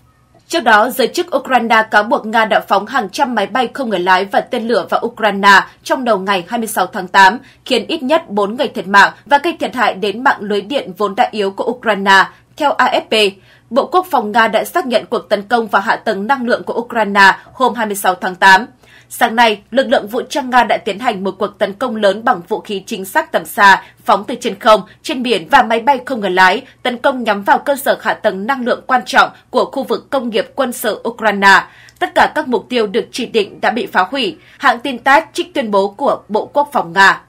C: Trước đó, giới chức Ukraine cáo buộc Nga đã phóng hàng trăm máy bay không người lái và tên lửa vào Ukraine trong đầu ngày 26 tháng 8, khiến ít nhất 4 người thiệt mạng và gây thiệt hại đến mạng lưới điện vốn đã yếu của Ukraine, theo AFP. Bộ Quốc phòng Nga đã xác nhận cuộc tấn công vào hạ tầng năng lượng của Ukraine hôm 26 tháng 8. Sáng nay, lực lượng vũ trang Nga đã tiến hành một cuộc tấn công lớn bằng vũ khí chính xác tầm xa, phóng từ trên không, trên biển và máy bay không người lái, tấn công nhắm vào cơ sở hạ tầng năng lượng quan trọng của khu vực công nghiệp quân sự Ukraine. Tất cả các mục tiêu được chỉ định đã bị phá hủy, hãng tin TASS trích tuyên bố của Bộ Quốc phòng Nga.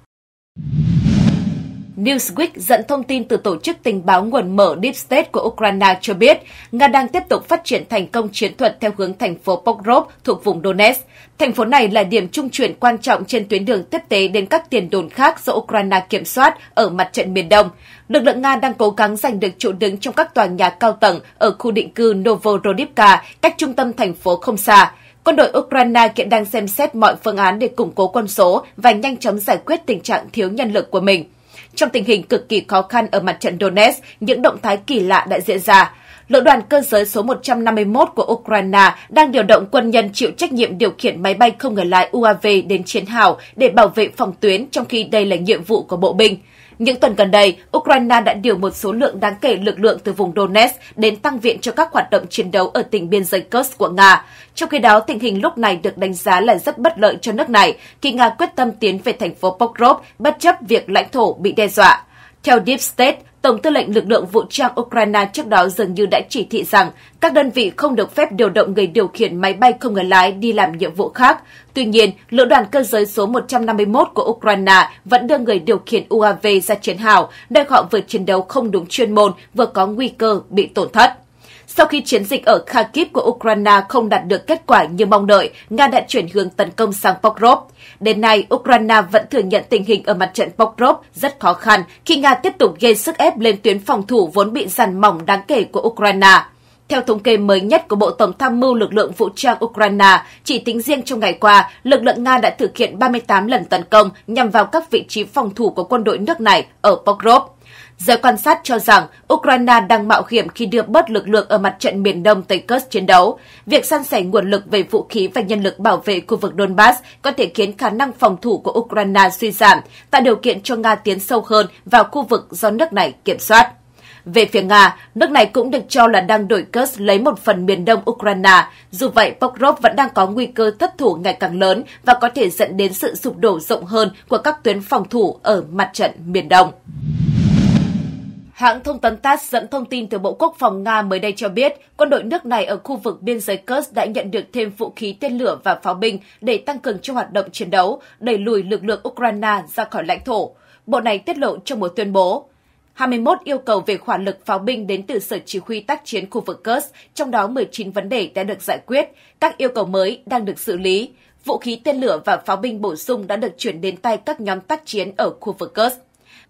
C: Newsweek dẫn thông tin từ tổ chức tình báo nguồn mở Deep State của Ukraine cho biết Nga đang tiếp tục phát triển thành công chiến thuật theo hướng thành phố Pokrov thuộc vùng Donetsk. Thành phố này là điểm trung chuyển quan trọng trên tuyến đường tiếp tế đến các tiền đồn khác do Ukraine kiểm soát ở mặt trận miền Đông. Lực lượng Nga đang cố gắng giành được chỗ đứng trong các tòa nhà cao tầng ở khu định cư Novorodivka, cách trung tâm thành phố không xa. Quân đội Ukraine hiện đang xem xét mọi phương án để củng cố quân số và nhanh chóng giải quyết tình trạng thiếu nhân lực của mình. Trong tình hình cực kỳ khó khăn ở mặt trận Donetsk, những động thái kỳ lạ đã diễn ra lữ đoàn cơ giới số 151 của Ukraine đang điều động quân nhân chịu trách nhiệm điều khiển máy bay không người lái UAV đến chiến hào để bảo vệ phòng tuyến trong khi đây là nhiệm vụ của bộ binh. Những tuần gần đây, Ukraine đã điều một số lượng đáng kể lực lượng từ vùng Donetsk đến tăng viện cho các hoạt động chiến đấu ở tỉnh biên giới Kursk của Nga. Trong khi đó, tình hình lúc này được đánh giá là rất bất lợi cho nước này khi Nga quyết tâm tiến về thành phố Pokrov bất chấp việc lãnh thổ bị đe dọa. Theo Deep State, Tổng tư lệnh lực lượng vũ trang Ukraine trước đó dường như đã chỉ thị rằng các đơn vị không được phép điều động người điều khiển máy bay không người lái đi làm nhiệm vụ khác. Tuy nhiên, lữ đoàn cơ giới số 151 của Ukraine vẫn đưa người điều khiển UAV ra chiến hào, nơi họ vừa chiến đấu không đúng chuyên môn, vừa có nguy cơ bị tổn thất. Sau khi chiến dịch ở Kharkiv của Ukraine không đạt được kết quả như mong đợi, Nga đã chuyển hướng tấn công sang Pokrov. Đến nay, Ukraine vẫn thừa nhận tình hình ở mặt trận Pokrov rất khó khăn khi Nga tiếp tục gây sức ép lên tuyến phòng thủ vốn bị dằn mỏng đáng kể của Ukraine. Theo thống kê mới nhất của Bộ Tổng tham mưu lực lượng vũ trang Ukraine, chỉ tính riêng trong ngày qua, lực lượng Nga đã thực hiện 38 lần tấn công nhằm vào các vị trí phòng thủ của quân đội nước này ở Pokrov. Giới quan sát cho rằng Ukraine đang mạo hiểm khi đưa bớt lực lượng ở mặt trận miền đông Tây Kursk chiến đấu. Việc san sẻ nguồn lực về vũ khí và nhân lực bảo vệ khu vực Donbass có thể khiến khả năng phòng thủ của Ukraine suy giảm, tạo điều kiện cho Nga tiến sâu hơn vào khu vực do nước này kiểm soát. Về phía Nga, nước này cũng được cho là đang đổi Kursk lấy một phần miền đông Ukraine. Dù vậy, Pokrov vẫn đang có nguy cơ thất thủ ngày càng lớn và có thể dẫn đến sự sụp đổ rộng hơn của các tuyến phòng thủ ở mặt trận miền đông. Hãng thông tấn TASS dẫn thông tin từ Bộ Quốc phòng Nga mới đây cho biết, quân đội nước này ở khu vực biên giới Kursk đã nhận được thêm vũ khí tên lửa và pháo binh để tăng cường cho hoạt động chiến đấu, đẩy lùi lực lượng Ukraine ra khỏi lãnh thổ. Bộ này tiết lộ trong một tuyên bố. 21 yêu cầu về khoản lực pháo binh đến từ Sở Chỉ huy tác chiến khu vực Kursk, trong đó 19 vấn đề đã được giải quyết, các yêu cầu mới đang được xử lý. Vũ khí tên lửa và pháo binh bổ sung đã được chuyển đến tay các nhóm tác chiến ở khu vực Kursk.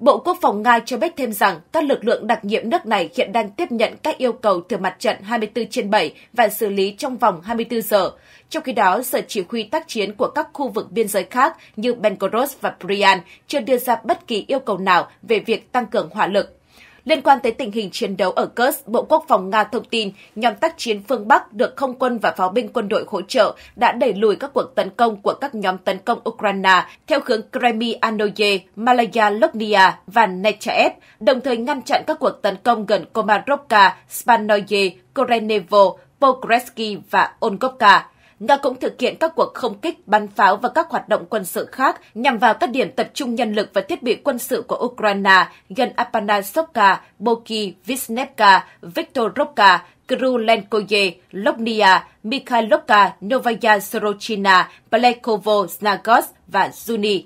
C: Bộ Quốc phòng Nga cho biết thêm rằng các lực lượng đặc nhiệm nước này hiện đang tiếp nhận các yêu cầu từ mặt trận 24 trên 7 và xử lý trong vòng 24 giờ. Trong khi đó, Sở Chỉ huy tác chiến của các khu vực biên giới khác như Belgorod và Prian chưa đưa ra bất kỳ yêu cầu nào về việc tăng cường hỏa lực. Liên quan tới tình hình chiến đấu ở Kursk, Bộ Quốc phòng Nga thông tin nhóm tác chiến phương Bắc được không quân và pháo binh quân đội hỗ trợ đã đẩy lùi các cuộc tấn công của các nhóm tấn công Ukraine theo hướng Kremi Anoye, Malaya Lognia và Nechaev, đồng thời ngăn chặn các cuộc tấn công gần Komarovka, Spanoye, Korenevo, Pokreski và Ongovka. Nga cũng thực hiện các cuộc không kích, bắn pháo và các hoạt động quân sự khác nhằm vào các điểm tập trung nhân lực và thiết bị quân sự của Ukraine gần Apanasovka, Boki, Visnevka, Viktorovka, Krulenkoye, Lobnia, Mikhailovka, Novaya Sorochina, Plekovo, Snagos và Zuni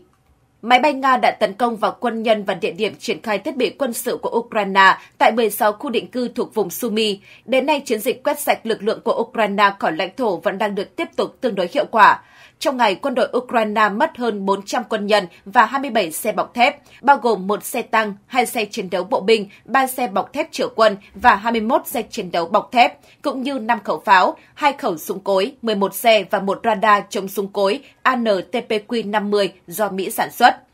C: máy bay Nga đã tấn công vào quân nhân và địa điểm triển khai thiết bị quân sự của Ukraine tại 16 khu định cư thuộc vùng sumy. Đến nay, chiến dịch quét sạch lực lượng của Ukraine khỏi lãnh thổ vẫn đang được tiếp tục tương đối hiệu quả. Trong ngày, quân đội Ukraine mất hơn 400 quân nhân và 27 xe bọc thép, bao gồm một xe tăng, hai xe chiến đấu bộ binh, ba xe bọc thép chở quân và 21 xe chiến đấu bọc thép, cũng như 5 khẩu pháo, hai khẩu súng cối, 11 xe và một radar chống súng cối ANTPQ-50 do Mỹ sản xuất.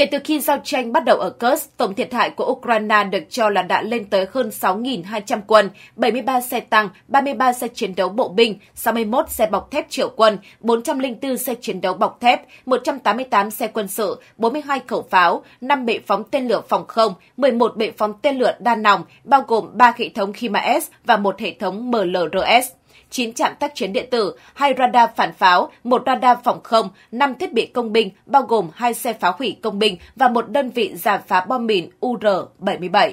C: Kể từ khi giao tranh bắt đầu ở Kursk, tổng thiệt hại của Ukraine được cho là đã lên tới hơn 6.200 quân, 73 xe tăng, 33 xe chiến đấu bộ binh, 61 xe bọc thép triệu quân, 404 xe chiến đấu bọc thép, 188 xe quân sự, 42 khẩu pháo, 5 bệ phóng tên lửa phòng không, 11 bệ phóng tên lửa đa nòng, bao gồm 3 hệ thống HIMARS và một hệ thống MLRS. 9 trạm tác chiến điện tử, 2 radar phản pháo, 1 radar phòng không, 5 thiết bị công binh bao gồm 2 xe phá hủy công binh và một đơn vị giả phá bom mìn UR-77.